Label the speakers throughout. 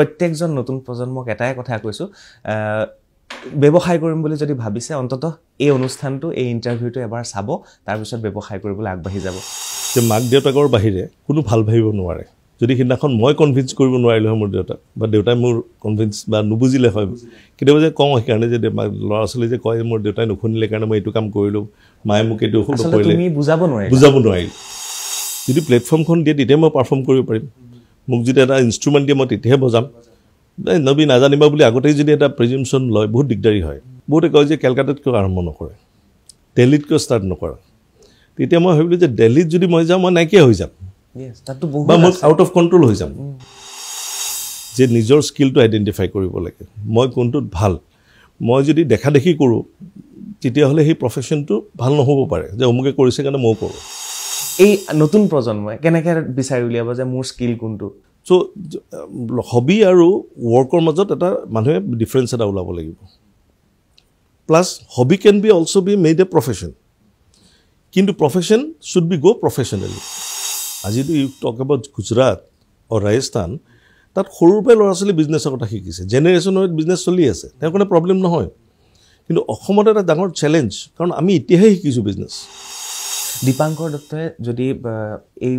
Speaker 1: প্ৰত্যেকজন নতুন প্ৰজন্মক এটাই কথা কৈছোঁ ব্যৱসায় কৰিম বুলি যদি ভাবিছে
Speaker 2: অন্তত এই অনুষ্ঠানটো এই ইণ্টাৰভিউটো এবাৰ চাব তাৰপিছত ব্যৱসায় কৰিবলৈ আগবাঢ়ি যাব যে মাক দেউতাকৰ বাহিৰে কোনো ভাল ভাবিব নোৱাৰে যদি সিদিনাখন মই কনভিন্স কৰিব নোৱাৰিলোঁ হয় মোৰ দেউতাক বা দেউতাই মোৰ কনভিন্স বা নুবুজিলে হয় কেতিয়াবা যে কওঁ সেইকাৰণে যে ল'ৰা ছোৱালী যে কয় মোৰ দেউতাই নুশুনিলে কাৰণে মই এইটো কাম কৰিলোঁ মায়ে মোক এইটো বুজাব নোৱাৰিলোঁ বুজাব নোৱাৰিলোঁ যদি প্লেটফৰ্মখন দিয়ে তেতিয়া মই পাৰফৰ্ম কৰিব পাৰিম মোক যদি এটা ইনষ্ট্ৰুমেণ্ট দিয়ে মই তেতিয়াহে বজাম এই নবি নাজানিবা বুলি আগতেই যদি এটা প্ৰেজিমশ্যন লয় বহুত দিগদাৰী হয় বহুতে কয় যে কেলকাতাত কিয় আৰম্ভ নকৰে দেলহিত কিয় ষ্টাৰ্ট নকৰে তেতিয়া মই ভাবিলোঁ যে দেলহিত যদি মই যাওঁ মই নাইকিয়া হৈ যাম বা মই আউট অফ কণ্ট্ৰল হৈ যাম যে নিজৰ স্কিলটো আইডেণ্টিফাই কৰিব লাগে মই কোনটোত ভাল মই যদি দেখা দেখি কৰোঁ তেতিয়াহ'লে সেই প্ৰফেশ্যনটো ভাল নহ'ব পাৰে যে অমুকে কৰিছে কাৰণে ময়ো কৰোঁ এই নতুন প্ৰজন্মই কেনেকৈ বিচাৰি উলিয়াব যে মোৰ স্কিল কোনটো চ' হবি আৰু ৱৰ্কৰ মাজত এটা মানুহে ডিফাৰেঞ্চ এটা ওলাব লাগিব plus hobby can be also' be made a profession কিন্তু profession should be go' professionally আজিতো ইউ টক এবাউট গুজৰাট অ' ৰাজস্থান তাত সৰুৰ পৰাই ল'ৰা ছোৱালী বিজনেছৰ কথা শিকিছে জেনেৰেশ্যনত বিজনেছ চলি আছে তেওঁৰ কাৰণে প্ৰব্লেম নহয় কিন্তু অসমত এটা ডাঙৰ চেলেঞ্জ কাৰণ আমি এতিয়াহে শিকিছোঁ বিজনেছ দীপাংকৰ দত্তই যদি
Speaker 1: এই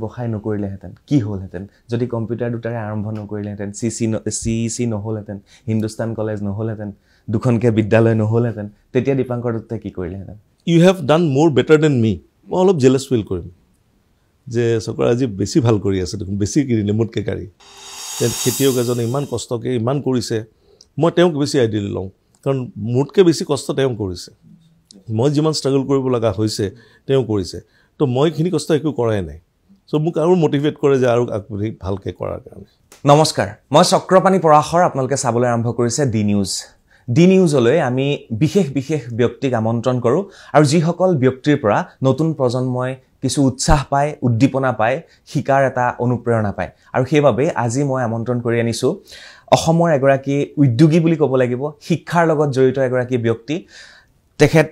Speaker 1: ব্যৱসায় নকৰিলেহেঁতেন কি হ'লহেঁতেন যদি কম্পিউটাৰ দুটাৰে আৰম্ভ নকৰিলেহেঁতেন C C C E C নহ'লহেঁতেন হিন্দুস্তান কলেজ নহ'লহেঁতেন দুখনকৈ বিদ্যালয় নহ'লহেঁতেন
Speaker 2: তেতিয়া দীপাংকৰ দত্তই কি কৰিলেহেঁতেন ইউ হেভ ডান মোৰ বেটাৰ দেন মি মই অলপ জেলেছ ফিল কৰিম যে আজি বেছি ভাল কৰি আছে দেখোন বেছি কিনিলে মোতকৈ গাড়ী খেতিয়ক এজনে ইমান কষ্টকৈ ইমান কৰিছে মই তেওঁক বেছি আইডিয়েলি লওঁ কাৰণ মোতকৈ বেছি কষ্ট তেওঁ কৰিছে মই যিমান ষ্ট্ৰাগল কৰিব লগা হৈছে তেওঁ কৰিছে তো মই এইখিনি কষ্ট একো কৰাই নাই চ' মোক আৰু মটিভেট কৰে যে আৰু আগবাঢ়ি ভালকৈ কৰাৰ কাৰণে নমস্কাৰ
Speaker 1: মই চক্ৰপাণী পৰাশৰ আপোনালোকে চাবলৈ আৰম্ভ কৰিছে দি নিউজ ডি নিউজলৈ আমি বিশেষ বিশেষ ব্যক্তিক আমন্ত্ৰণ কৰোঁ আৰু যিসকল ব্যক্তিৰ পৰা নতুন প্ৰজন্মই কিছু উৎসাহ পায় উদ্দীপনা পায় শিকাৰ এটা অনুপ্ৰেৰণা পায় আৰু সেইবাবে আজি মই আমন্ত্ৰণ কৰি আনিছোঁ অসমৰ এগৰাকী উদ্যোগী বুলি ক'ব লাগিব শিক্ষাৰ লগত জড়িত এগৰাকী ব্যক্তি তেখেত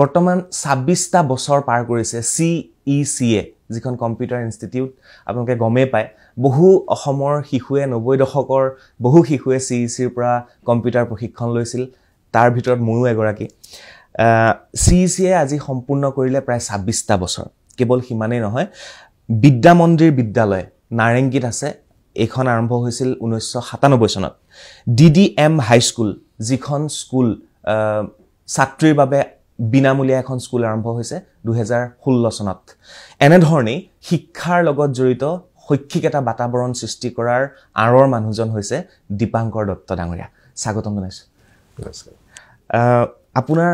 Speaker 1: বৰ্তমান ছাব্বিছটা বছৰ পাৰ কৰিছে চি ই চি এ যিখন কম্পিউটাৰ ইনষ্টিটিউট আপোনালোকে গমেই পায় বহু অসমৰ শিশুৱে নব্বৈ দশকৰ বহু শিশুৱে চি ই চিৰ পৰা কম্পিউটাৰ প্ৰশিক্ষণ লৈছিল তাৰ ভিতৰত ময়ো এগৰাকী চি ই চি এ আজি সম্পূৰ্ণ কৰিলে প্ৰায় ছাব্বিছটা বছৰ কেৱল সিমানেই নহয় বিদ্যা মন্দিৰ বিদ্যালয় নাৰেংগীত আছে এইখন আৰম্ভ হৈছিল ঊনৈছশ সাতানব্বৈ চনত ডি ডি এম হাইস্কুল যিখন স্কুল ছাত্ৰীৰ বাবে বিনামূলীয়া এখন স্কুল আৰম্ভ হৈছে দুহেজাৰ ষোল্ল চনত এনেধৰণেই শিক্ষাৰ লগত জড়িত শৈক্ষিক এটা বাতাবৰণ সৃষ্টি কৰাৰ আঁৰৰ মানুহজন হৈছে দীপাংকৰ দত্ত ডাঙৰীয়া স্বাগতম জনাইছোঁ আপোনাৰ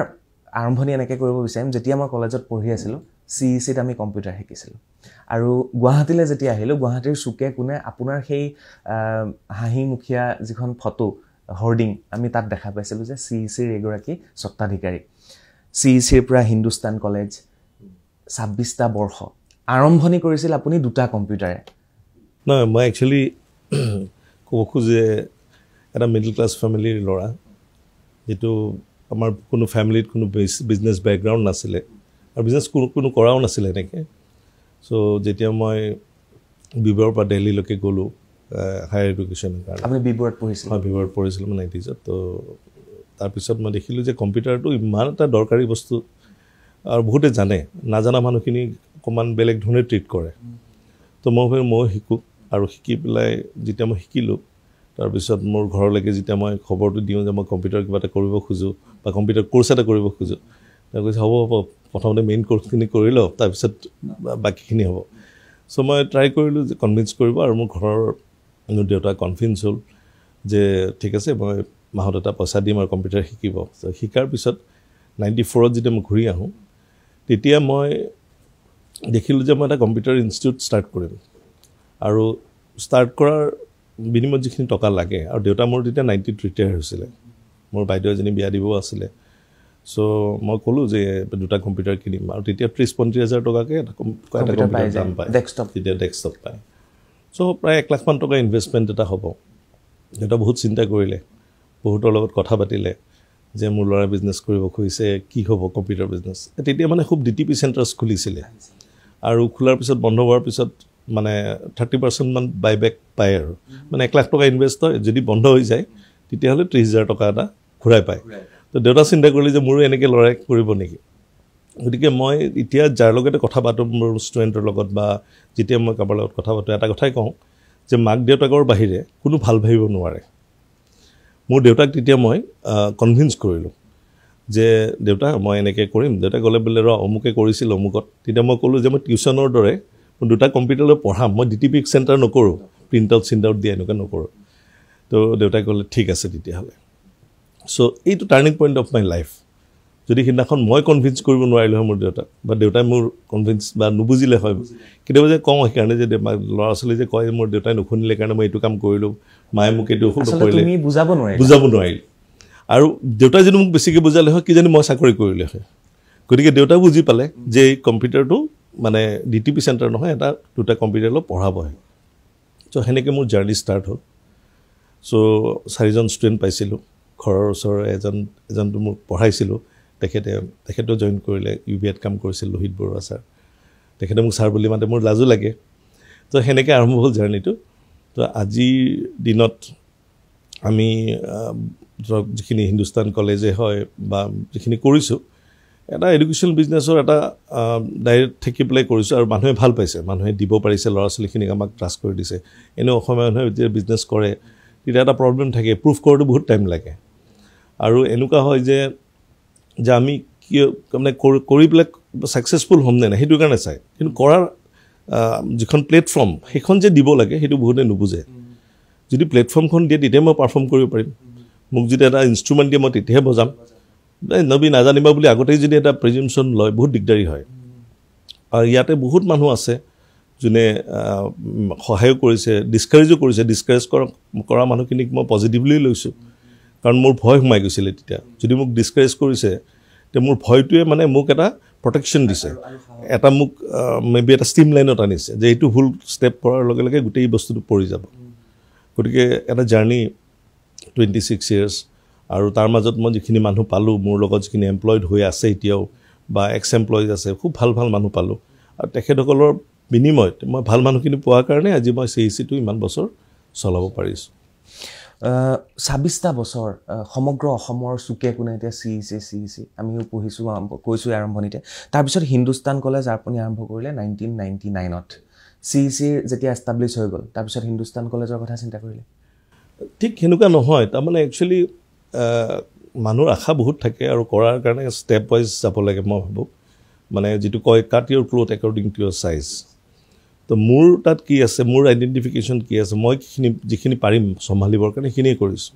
Speaker 1: আৰম্ভণি এনেকৈ কৰিব বিচাৰিম যেতিয়া মই কলেজত পঢ়ি আছিলোঁ চি ই চিত আমি কম্পিউটাৰ শিকিছিলোঁ আৰু গুৱাহাটীলৈ যেতিয়া আহিলোঁ গুৱাহাটীৰ চুকে কোণে আপোনাৰ সেই হাঁহিমুখীয়া যিখন ফটো হৰ্ডিং আমি তাত দেখা পাইছিলোঁ যে চি ই চিৰ এগৰাকী স্বত্বাধিকাৰী চি ই চিৰ পৰা হিন্দুস্তান কলেজ ছাব্বিছটা বৰ্ষ
Speaker 2: আৰম্ভণি কৰিছিল আপুনি দুটা কম্পিউটাৰে নহয় মই একচুৱেলি ক'ব খোজোঁ এটা মিডিল ক্লাছ ফেমিলিৰ ল'ৰা যিটো আমাৰ কোনো ফেমিলিত কোনো বিজনেছ বেকগ্ৰাউণ্ড নাছিলে আৰু বিজনেছ কোনো কোনো কৰাও নাছিলে এনেকৈ চ' যেতিয়া মই বিবৰৰ পৰা দেলহিলৈকে গ'লোঁ হায়াৰ এডুকেশ্যনৰ কাৰণে আপুনি বিবৰত পঢ়িছিলোঁ হয় বিবৰত পঢ়িছিলোঁ মই নাইণ্টিজত তো তাৰপিছত মই দেখিলোঁ যে কম্পিউটাৰটো ইমান এটা দৰকাৰী বস্তু আৰু বহুতে জানে নাজানা মানুহখিনি অকণমান বেলেগ ধৰণে ট্ৰিট কৰে তো মই ভাবিলোঁ মই শিকোঁ আৰু শিকি পেলাই যেতিয়া মই শিকিলোঁ তাৰপিছত মোৰ ঘৰলৈকে যেতিয়া মই খবৰটো দিওঁ যে মই কম্পিউটাৰ কিবা এটা কৰিব খোজোঁ বা কম্পিউটাৰ কোৰ্চ এটা কৰিব খোজোঁ তেওঁ কৈছে হ'ব হ'ব প্ৰথমতে মেইন কোৰ্চখিনি কৰি লওক তাৰপিছত বাকীখিনি হ'ব চ' মই ট্ৰাই কৰিলোঁ যে কনভিন্স কৰিব আৰু মোৰ ঘৰৰ কিন্তু দেউতা কনভিন্স হ'ল যে ঠিক আছে মই মাহত এটা পইচা দিম আৰু কম্পিউটাৰ শিকিব শিকাৰ পিছত নাইণ্টি ফ'ৰত যেতিয়া মই ঘূৰি আহোঁ তেতিয়া মই দেখিলোঁ যে মই এটা কম্পিউটাৰ ইনষ্টিটিউট ষ্টাৰ্ট কৰিম আৰু ষ্টাৰ্ট কৰাৰ বিনিময়ত যিখিনি টকা লাগে আৰু দেউতা মোৰ তেতিয়া নাইণ্টিত ৰিটায়াৰ হৈছিলে মোৰ বাইদেউ এজনী বিয়া দিবও আছিলে চ' মই ক'লোঁ যে দুটা কম্পিউটাৰ কিনিম আৰু তেতিয়া ত্ৰিছ পঁয়ত্ৰিছ হাজাৰ টকাকৈ এটা কম্পিউটাৰ পায় ডেক্সটপ তেতিয়া ডেস্কটপ পায় চ' প্ৰায় এক লাখমান টকা ইনভেষ্টমেণ্ট এটা হ'ব দেউতা বহুত চিন্তা কৰিলে বহুতৰ লগত কথা পাতিলে যে মোৰ ল'ৰাই বিজনেছ কৰিব খুজিছে কি হ'ব কম্পিউটাৰ বিজনেছ তেতিয়া মানে খুব ডি টি পি চেণ্টাৰছ খুলিছিলে আৰু খোলাৰ পিছত বন্ধ হোৱাৰ পিছত মানে থাৰ্টি পাৰ্চেণ্টমান বাই বেক পায় আৰু মানে এক লাখ টকা ইনভেষ্ট হয় যদি বন্ধ হৈ যায় তেতিয়াহ'লে ত্ৰিছ হাজাৰ টকা এটা ঘূৰাই পায় তো দেউতা চিন্তা কৰিলে যে মোৰো এনেকৈ ল'ৰাই কৰিব নেকি গতিকে মই এতিয়া যাৰ লগতে কথা পাতোঁ মোৰ ষ্টুডেণ্টৰ লগত বা যেতিয়া মই কাৰোবাৰ লগত কথা পাতোঁ এটা কথাই কওঁ যে মাক দেউতাকৰ বাহিৰে কোনো ভাল ভাবিব নোৱাৰে মোৰ দেউতাক তেতিয়া মই কনভিন্স কৰিলোঁ যে দেউতা মই এনেকৈ কৰিম দেউতাই ক'লে বোলে ৰ অমুকে কৰিছিল অমুকত তেতিয়া মই ক'লোঁ যে মই টিউশ্যনৰ দৰে মই দুটা কম্পিউটাৰলৈ পঢ়াম মই ডি টি পি চেণ্টাৰ নকৰোঁ প্ৰিণ্ট আউট চিণ্ট আউট দিয়া এনেকুৱা নকৰোঁ তো দেউতাই ক'লে ঠিক আছে তেতিয়াহ'লে চ' এইটো turning point of my life যদি সেইদিনাখন মই কনভিন্স কৰিব নোৱাৰিলোঁ হয় মোৰ দেউতাক বা দেউতাই মোৰ কনভিন্স বা নুবুজিলে হয় কেতিয়াবা যে কওঁ সেইকাৰণে যে ল'ৰা ছোৱালী যে কয় যে মোৰ দেউতাই নুশুনিলে কাৰণে মই এইটো কাম কৰিলোঁ মায়ে মোক এইটো অসুখ কৰিলে বুজাব নোৱাৰিলে বুজাব নোৱাৰিলে আৰু দেউতাই যদি মোক বেছিকৈ বুজালে হয় কিজানি মই চাকৰি কৰিলে হয় গতিকে দেউতাই বুজি পালে যে এই কম্পিউটাৰটো মানে ডি টি পি চেণ্টাৰ নহয় এটা দুটা কম্পিউটাৰ লৈ পঢ়াবহে চ' সেনেকৈ মোৰ জাৰ্ণি ষ্টাৰ্ট হ'ল চ' চাৰিজন ষ্টুডেণ্ট পাইছিলোঁ ঘৰৰ ওচৰৰ এজন এজনটো মোক পঢ়াইছিলোঁ তেখেতে তেখেতেও জইন কৰিলে ইউ বি এত কাম কৰিছিল লোহিত বৰুৱা ছাৰ তেখেতে মোক ছাৰ বুলি মাতে মোৰ লাজো লাগে তো সেনেকৈ আৰম্ভ হ'ল জাৰ্ণিটো তো আজিৰ দিনত আমি ধৰক যিখিনি হিন্দুস্তান কলেজে হয় বা যিখিনি কৰিছোঁ এটা এডুকেশ্যন বিজনেছৰ এটা ডাইৰেক্ট থাকি পেলাই কৰিছোঁ আৰু মানুহে ভাল পাইছে মানুহে দিব পাৰিছে ল'ৰা ছোৱালীখিনিক আমাক ট্ৰাছ কৰি দিছে এনেও অসমীয়া মানুহে যেতিয়া বিজনেছ কৰে তেতিয়া এটা প্ৰব্লেম থাকে প্ৰুফ কৰোঁতে বহুত টাইম লাগে আৰু এনেকুৱা হয় যে যে আমি কি মানে কৰি পেলাই ছাকচেছফুল হ'মনে নাই সেইটো কাৰণে চায় কিন্তু কৰাৰ যিখন প্লেটফৰ্ম সেইখন যে দিব লাগে সেইটো বহুতে নুবুজে যদি প্লেটফৰ্মখন দিয়ে তেতিয়া মই পাৰফৰ্ম কৰিব পাৰিম মোক যদি এটা ইনষ্ট্ৰুমেণ্ট দিয়ে মই তেতিয়াহে বজাম নবি নাজানিবা বুলি আগতেই যদি এটা প্ৰেজিমশ্যন লয় বহুত দিগদাৰী হয় আৰু ইয়াতে বহুত মানুহ আছে যোনে সহায়ো কৰিছে ডিছকাৰেজো কৰিছে ডিছকাৰেজ কৰা মানুহখিনিক মই পজিটিভলি লৈছোঁ কাৰণ মোৰ ভয় সোমাই গৈছিলে তেতিয়া যদি মোক ডিছকাৰেজ কৰিছে তে মোৰ ভয়টোৱে মানে মোক এটা প্ৰটেকশ্যন দিছে এটা মোক মে বি এটা ষ্টিম লাইনত আনিছে যে এইটো ভুল ষ্টেপ কৰাৰ লগে লগে গোটেই বস্তুটো পৰি যাব গতিকে এটা জাৰ্ণি টুৱেণ্টি ছিক্স ইয়েৰ্ছ আৰু তাৰ মাজত মই যিখিনি মানুহ পালোঁ মোৰ লগত যিখিনি এমপ্লয়ড হৈ আছে এতিয়াও বা এক্স এমপ্লয়িজ আছে খুব ভাল ভাল মানুহ পালোঁ আৰু তেখেতসকলৰ বিনিময়ত মই ভাল মানুহখিনি পোৱাৰ কাৰণে আজি মই চি চিটো e ইমান বছৰ চলাব পাৰিছোঁ ছাব্বিছটা বছৰ সমগ্ৰ অসমৰ চুকে কোনে এতিয়া চি চিঞিছে
Speaker 1: চিঞিছে আমিও পঢ়িছোঁ আৰম্ভ কৈছোঁ আৰম্ভণিতে তাৰপিছত হিন্দুস্তান কলেজ আপুনি আৰম্ভ কৰিলে নাইনটিন নাইণ্টি নাইনত চি ই চি যেতিয়া এষ্টাব্লিছ হৈ গ'ল তাৰপিছত হিন্দুস্তান কলেজৰ কথা চিন্তা কৰিলে
Speaker 2: ঠিক সেনেকুৱা নহয় তাৰমানে একচুৱেলি মানুহৰ আশা বহুত থাকে আৰু কৰাৰ কাৰণে ষ্টেপ ৱাইজ যাব লাগে মই ভাবোঁ মানে যিটো কয় cut your cloth according to your size তো মোৰ তাত কি আছে মোৰ আইডেণ্টিফিকেশ্যন কি আছে মই কিখিনি যিখিনি পাৰিম চম্ভালিবৰ কাৰণে সেইখিনিয়ে কৰিছোঁ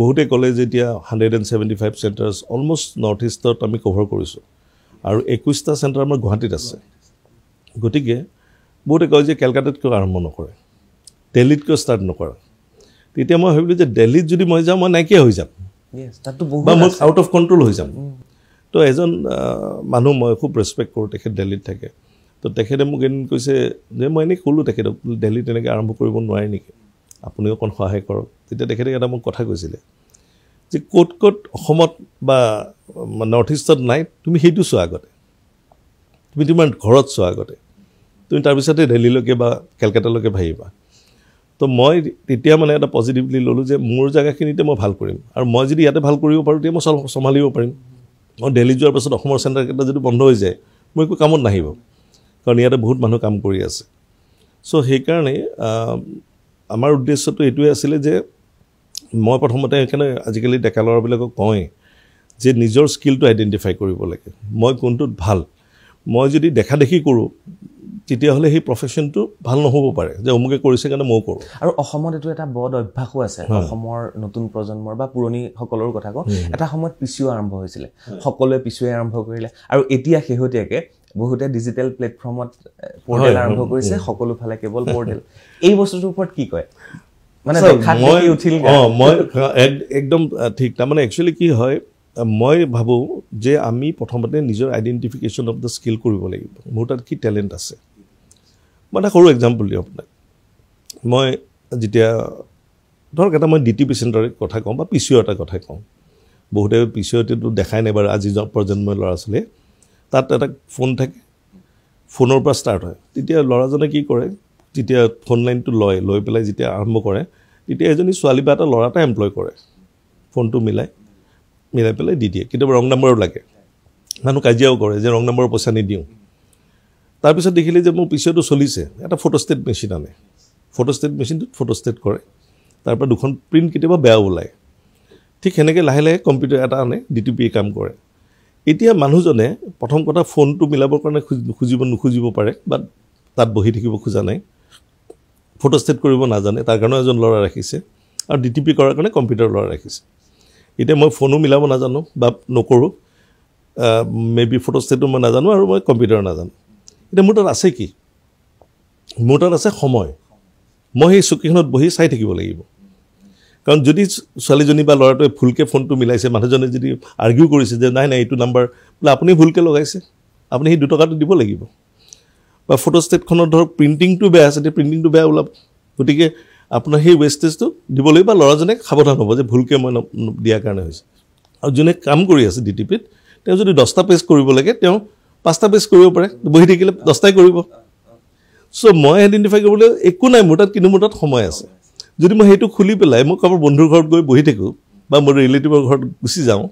Speaker 2: বহুতে ক'লে যে এতিয়া hundred and seventy five centres almost north ইষ্টত আমি কভাৰ কৰিছোঁ আৰু একৈছটা চেণ্টাৰ আমাৰ গুৱাহাটীত আছে গতিকে বহুতে কয় যে কেলকাতাত কিয় আৰম্ভ নকৰে দেলহিত কিয় ষ্টাৰ্ট নকৰে তেতিয়া মই ভাবিলোঁ যে দেলহিত যদি মই যাওঁ মই নাইকিয়া হৈ যাম
Speaker 1: বা মই আউট অফ কণ্ট্ৰল
Speaker 2: হৈ যাম তো এজন মানুহ মই খুব ৰেচপেক্ট কৰোঁ তেখেত দেলহিত থাকে তো তেখেতে মোক এদিন কৈছে যে মই এনেই ক'লোঁ তেখেতক দেলহি তেনেকৈ আৰম্ভ কৰিব নোৱাৰে নেকি আপুনি অকণ সহায় কৰক তেতিয়া তেখেতে এটা মোক কথা কৈছিলে যে ক'ত ক'ত অসমত বা নৰ্থ ইষ্টত নাই তুমি সেইটো চোৱা আগতে তুমি তোমাৰ ঘৰত চোৱা আগতে তুমি তাৰপিছতে দেলহিলৈকে বা কেলকাতালৈকে ভাবিবা তো মই তেতিয়া মানে এটা পজিটিভলি ল'লোঁ যে মোৰ জেগাখিনিতে মই ভাল কৰিম আৰু মই যদি ইয়াতে ভাল কৰিব পাৰোঁ তেতিয়া মই চম্ভালিব পাৰিম মই দেলহি যোৱাৰ পাছত অসমৰ চেণ্টাৰকেইটা যদি বন্ধ হৈ যায় মই একো কামত নাহিব কাৰণ ইয়াতে বহুত মানুহ কাম কৰি আছে চ' সেইকাৰণে আমাৰ উদ্দেশ্যটো এইটোৱে আছিলে যে মই প্ৰথমতে সেইকাৰণে আজিকালি ডেকা ল'ৰাবিলাকক কওঁৱেই যে নিজৰ স্কিলটো আইডেণ্টিফাই কৰিব লাগে মই কোনটোত ভাল মই যদি দেখা দেখি কৰোঁ তেতিয়াহ'লে সেই প্ৰফেশ্যনটো ভাল নহ'ব পাৰে যে অমুকে কৰিছে কাৰণে মইও কৰোঁ
Speaker 1: আৰু অসমত এইটো এটা বদ অভ্যাসো আছে অসমৰ নতুন প্ৰজন্মৰ বা পুৰণিসকলৰ কথা কওঁ এটা সময়ত পিচিও আৰম্ভ হৈছিলে সকলোৱে পিছুৱাই আৰম্ভ কৰিলে আৰু এতিয়া শেহতীয়াকৈ বহুতে ডিজিটেল প্লেটফৰ্মত
Speaker 2: পৰ্টেল আৰম্ভ কৰিছে সকলো ফালে কেৱল পৰ্টেল এই বস্তুটোৰ ওপৰত কি কয় মই একদম ঠিক তাৰমানে একচুৱেলি কি হয় মই ভাবোঁ যে আমি প্ৰথমতে নিজৰ আইডেণ্টিফিকেশ্যন অফ দ্য স্কিল কৰিব লাগিব মোৰ তাত কি টেলেণ্ট আছে মই এটা সৰু এক্সাম্পল দিওঁ আপোনাক মই যেতিয়া ধৰক এটা মই ডি টি পেচেণ্টৰ কথা কওঁ বা পি চি অ' এটা কথা কওঁ বহুতে পি চি অ'টোতো দেখাই নাই বাৰু আজি প্ৰজন্মৰ ল'ৰা ছোৱালীয়ে তাত এটা ফোন থাকে ফোনৰ পৰা ষ্টাৰ্ট হয় তেতিয়া ল'ৰাজনে কি কৰে যেতিয়া ফোন লাইনটো লয় লৈ পেলাই যেতিয়া আৰম্ভ কৰে তেতিয়া এজনী ছোৱালী বা এটা ল'ৰা এটা এমপ্লয় কৰে ফোনটো মিলাই মিলাই পেলাই দি দিয়ে কেতিয়াবা ৰং নম্বৰো লাগে মানুহ কাজিয়াও কৰে যে ৰং নম্বৰৰ পইচা নিদিওঁ তাৰপিছত দেখিলে যে মোৰ পিছতো চলিছে এটা ফটোষ্টেট মেচিন আনে ফটোষ্টেট মেচিনটোত ফটোষ্টেট কৰে তাৰপৰা দুখন প্ৰিণ্ট কেতিয়াবা বেয়াও ওলায় ঠিক সেনেকৈ লাহে লাহে কম্পিউটাৰ এটা আনে ডি টি পিয়ে কাম কৰে এতিয়া মানুহজনে প্ৰথম কথা ফোনটো মিলাবৰ কাৰণে খুজিব নুখুজিব পাৰে বা তাত বহি থাকিব খোজা নাই ফটোষ্টেট কৰিব নাজানে তাৰ কাৰণেও এজন ল'ৰা ৰাখিছে আৰু ডি টি পি কৰাৰ কাৰণে কম্পিউটাৰ ল'ৰা ৰাখিছে এতিয়া মই ফোনো মিলাব নাজানো বা নকৰোঁ মে বি ফটোষ্টেটো মই নাজানো আৰু মই কম্পিউটাৰ নাজানো এতিয়া মোৰ তাত আছে কি মোৰ তাত আছে সময় মই সেই চকীখনত বহি চাই থাকিব লাগিব কাৰণ যদি ছোৱালীজনী বা ল'ৰাটোৱে ভুলকৈ ফোনটো মিলাইছে মানুহজনে যদি আৰ্গিউ কৰিছে যে নাই নাই এইটো নাম্বাৰ বোলে আপুনি ভুলকৈ লগাইছে আপুনি সেই দুটকাটো দিব লাগিব বা ফটো ষ্টেটখনত ধৰক প্ৰিণ্টিংটো বেয়া আছে তেতিয়া প্ৰিণ্টিংটো বেয়া ওলাব গতিকে আপোনাৰ সেই ৱেষ্টেজটো দিব লাগিব বা ল'ৰাজনে সাৱধান হ'ব যে ভুলকৈ মই দিয়াৰ কাৰণে হৈছে আৰু যোনে কাম কৰি আছে ডি টি পিত তেওঁ যদি দহটা পেজ কৰিব লাগে তেওঁ পাঁচটা পেজ কৰিব পাৰে বহি থাকিলে দহটাই কৰিব চ' মই আইডেণ্টিফাই কৰিবলৈ একো নাই মোৰ তাত কিন্তু মোৰ তাত সময় আছে যদি মই সেইটো খুলি পেলাই মই কাৰোবাৰ বন্ধুৰ ঘৰত গৈ বহি থাকোঁ বা মোৰ ৰিলেটিভৰ ঘৰত গুচি যাওঁ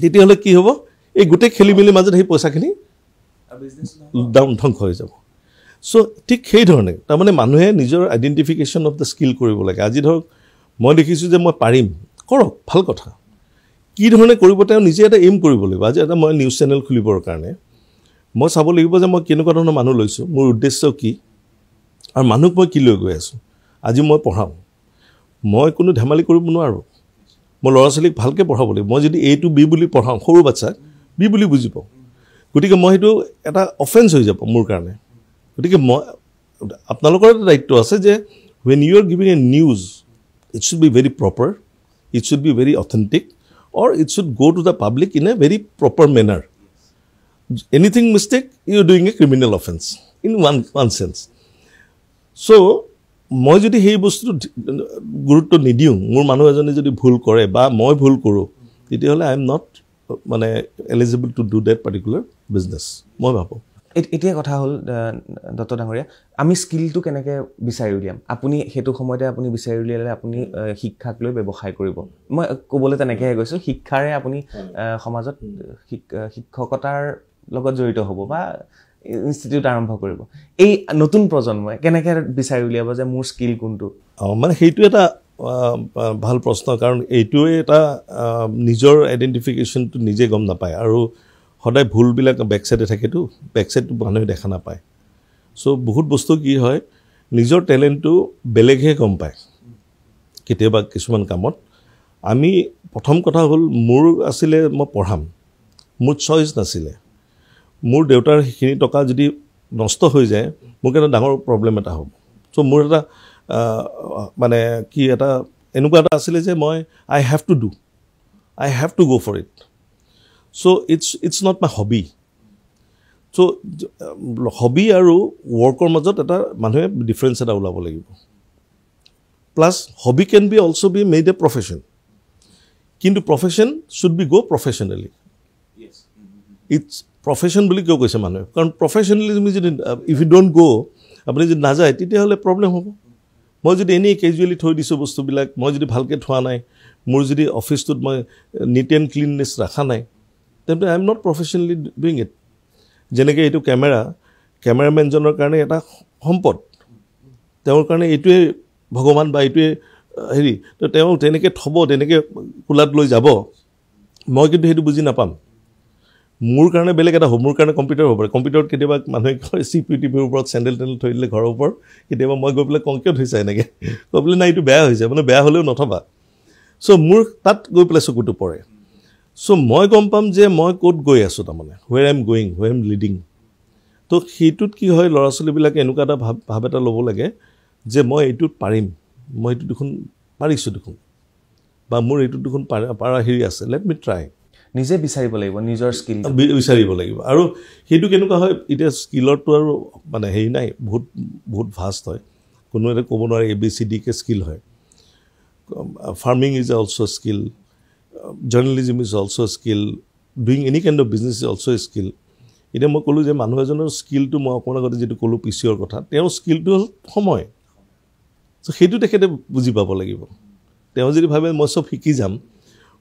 Speaker 2: তেতিয়াহ'লে কি হ'ব এই গোটেই খেলি মেলি মাজত সেই পইচাখিনি ডাউন ধ্বংস হৈ যাব চ' ঠিক সেইধৰণে তাৰমানে মানুহে নিজৰ আইডেণ্টিফিকেশ্যন অফ দ্য স্কিল কৰিব লাগে আজি ধৰক মই দেখিছোঁ যে মই পাৰিম কৰক ভাল কথা কি ধৰণে কৰিব তেওঁ নিজে এটা এইম কৰিব লাগিব আজি এটা মই নিউজ চেনেল খুলিবৰ কাৰণে মই চাব লাগিব যে মই কেনেকুৱা ধৰণৰ মানুহ লৈছোঁ মোৰ উদ্দেশ্য কি আৰু মানুহক মই কি লৈ গৈ আছোঁ আজি মই পঢ়াওঁ মই কোনো ধেমালি কৰিব নোৱাৰোঁ মই ল'ৰা ছোৱালীক ভালকৈ পঢ়াব লাগিব মই যদি এইটো বি বুলি পঢ়াওঁ সৰু বাচ্ছাক বি বুলি বুজি পাওঁ গতিকে মই সেইটো এটা অফেঞ্চ হৈ যাব মোৰ কাৰণে গতিকে মই আপোনালোকৰ এটা দায়িত্ব আছে যে when you are giving a news it should be very proper it should be very authentic or it should go' to the public in a very proper manner anything mistake you are doing a criminal offence in one one chance so' মই যদি সেই বস্তুটো গুৰুত্ব নিদিওঁ মোৰ মানুহ এজনে যদি ভুল কৰে বা মই ভুল কৰোঁ তেতিয়াহ'লে আই এম নট মানে eligible to do that particular business মই ভাবোঁ
Speaker 1: এতিয়া কথা হ'ল দত্ত ডাঙৰীয়া আমি স্কিলটো কেনেকৈ বিচাৰি উলিয়াম আপুনি সেইটো সময়তে আপুনি বিচাৰি উলিয়ালে আপুনি শিক্ষাক লৈ ব্যৱসায় কৰিব মই ক'বলৈ তেনেকৈহে গৈছোঁ শিক্ষাৰে আপুনি সমাজত শিক্ষকতাৰ লগত জড়িত হ'ব বা ইনষ্টিটিউট আৰম্ভ কৰিব
Speaker 2: এই নতুন প্ৰজন্মই কেনেকৈ বিচাৰি উলিয়াব যে মোৰ স্কিল কোনটো মানে সেইটো এটা ভাল প্ৰশ্ন কাৰণ এইটোৱে এটা নিজৰ আইডেণ্টিফিকেশ্যনটো নিজে গম নাপায় আৰু সদায় ভুলবিলাক বেকচাইডে থাকেতো বেক চাইডটো মানুহে দেখা নাপায় চ' বহুত বস্তু কি হয় নিজৰ টেলেণ্টটো বেলেগহে গম পায় কেতিয়াবা কিছুমান কামত আমি প্ৰথম কথা হ'ল মোৰ আছিলে মই পঢ়াম মোৰ চইচ নাছিলে মোৰ দেউতাৰ সেইখিনি টকা যদি নষ্ট হৈ যায় মোক এটা ডাঙৰ প্ৰব্লেম এটা হ'ব চ' মোৰ এটা মানে কি এটা এনেকুৱা এটা আছিলে যে মই I have to do I have to go' for it so' it's it's not my hobby so' hobby আৰু ৱৰ্কৰ মাজত এটা মানুহে ডিফাৰেঞ্চ এটা ওলাব লাগিব plus hobby can be also' be made a profession কিন্তু profession should be go' professionally it's profession বুলি কিয় কৈছে মানুহে কাৰণ প্ৰফেশ্যনেলি তুমি যদি ইফ ইউ ডণ্ট গ' আপুনি যদি নাযায় তেতিয়াহ'লে প্ৰব্লেম হ'ব মই যদি এনেই কেজুৱেলি থৈ দিছোঁ বস্তুবিলাক মই যদি ভালকৈ থোৱা নাই মোৰ যদি অফিচটোত মই নীট এণ্ড ক্লিননেছ ৰখা নাই তেন্তে I am not professionally doing it যেনেকৈ এইটো কেমেৰা কেমেৰামেনজনৰ কাৰণে এটা সম্পদ তেওঁৰ কাৰণে এইটোৱে ভগৱান বা এইটোৱে হেৰি তো তেওঁ তেনেকৈ থ'ব তেনেকৈ কোলাত লৈ যাব মই কিন্তু সেইটো বুজি নাপাম মোৰ কাৰণে বেলেগ এটা হ'ব মোৰ কাৰণে কম্পিউটাৰ হ'ব পাৰে কম্পিউটাৰত কেতিয়াবা মানুহে চি চিপিউ টিপিৰ ওপৰত চেণ্ডেল টেণ্ডেল থৈ দিলে ঘৰৰ ওপৰত কেতিয়াবা মই গৈ পেলাই কওঁ কিয় থৈছা এনেকৈ কৈ পেলাই নাই এইটো বেয়া হৈছে মানে বেয়া হ'লেও নথবা চ' মোৰ তাত গৈ পেলাই চকুটো পৰে চ' মই গম পাম যে মই ক'ত গৈ আছোঁ তাৰমানে where am going where am leading তো সেইটোত কি হয় ল'ৰা ছোৱালীবিলাকে এনেকুৱা এটা ভাৱ ভাৱ এটা ল'ব লাগে যে মই এইটোত পাৰিম মই এইটো দেখোন পাৰিছোঁ দেখোন বা মোৰ এইটো দেখোন পাৰা হেৰি আছে লেট মি ট্ৰাই নিজে বিচাৰিব লাগিব নিজৰ স্কিল বিচাৰিব লাগিব আৰু সেইটো কেনেকুৱা হয় এতিয়া স্কিলতটো আৰু মানে হেৰি নাই বহুত বহুত ভাষ্ট হয় কোনো এটা ক'ব নোৱাৰে A B C D K skill হয় farming is also' skill journalism is also' skill doing any kind of business is also' skill এতিয়া মই ক'লোঁ যে মানুহ এজনৰ স্কিলটো মই অকণমান আগতে যিটো ক'লোঁ পি চিঅ'ৰ কথা তেওঁৰ স্কিলটো হ'ল সময় চ' সেইটো তেখেতে বুজি পাব লাগিব তেওঁ যদি ভাবে মই চব শিকি যাম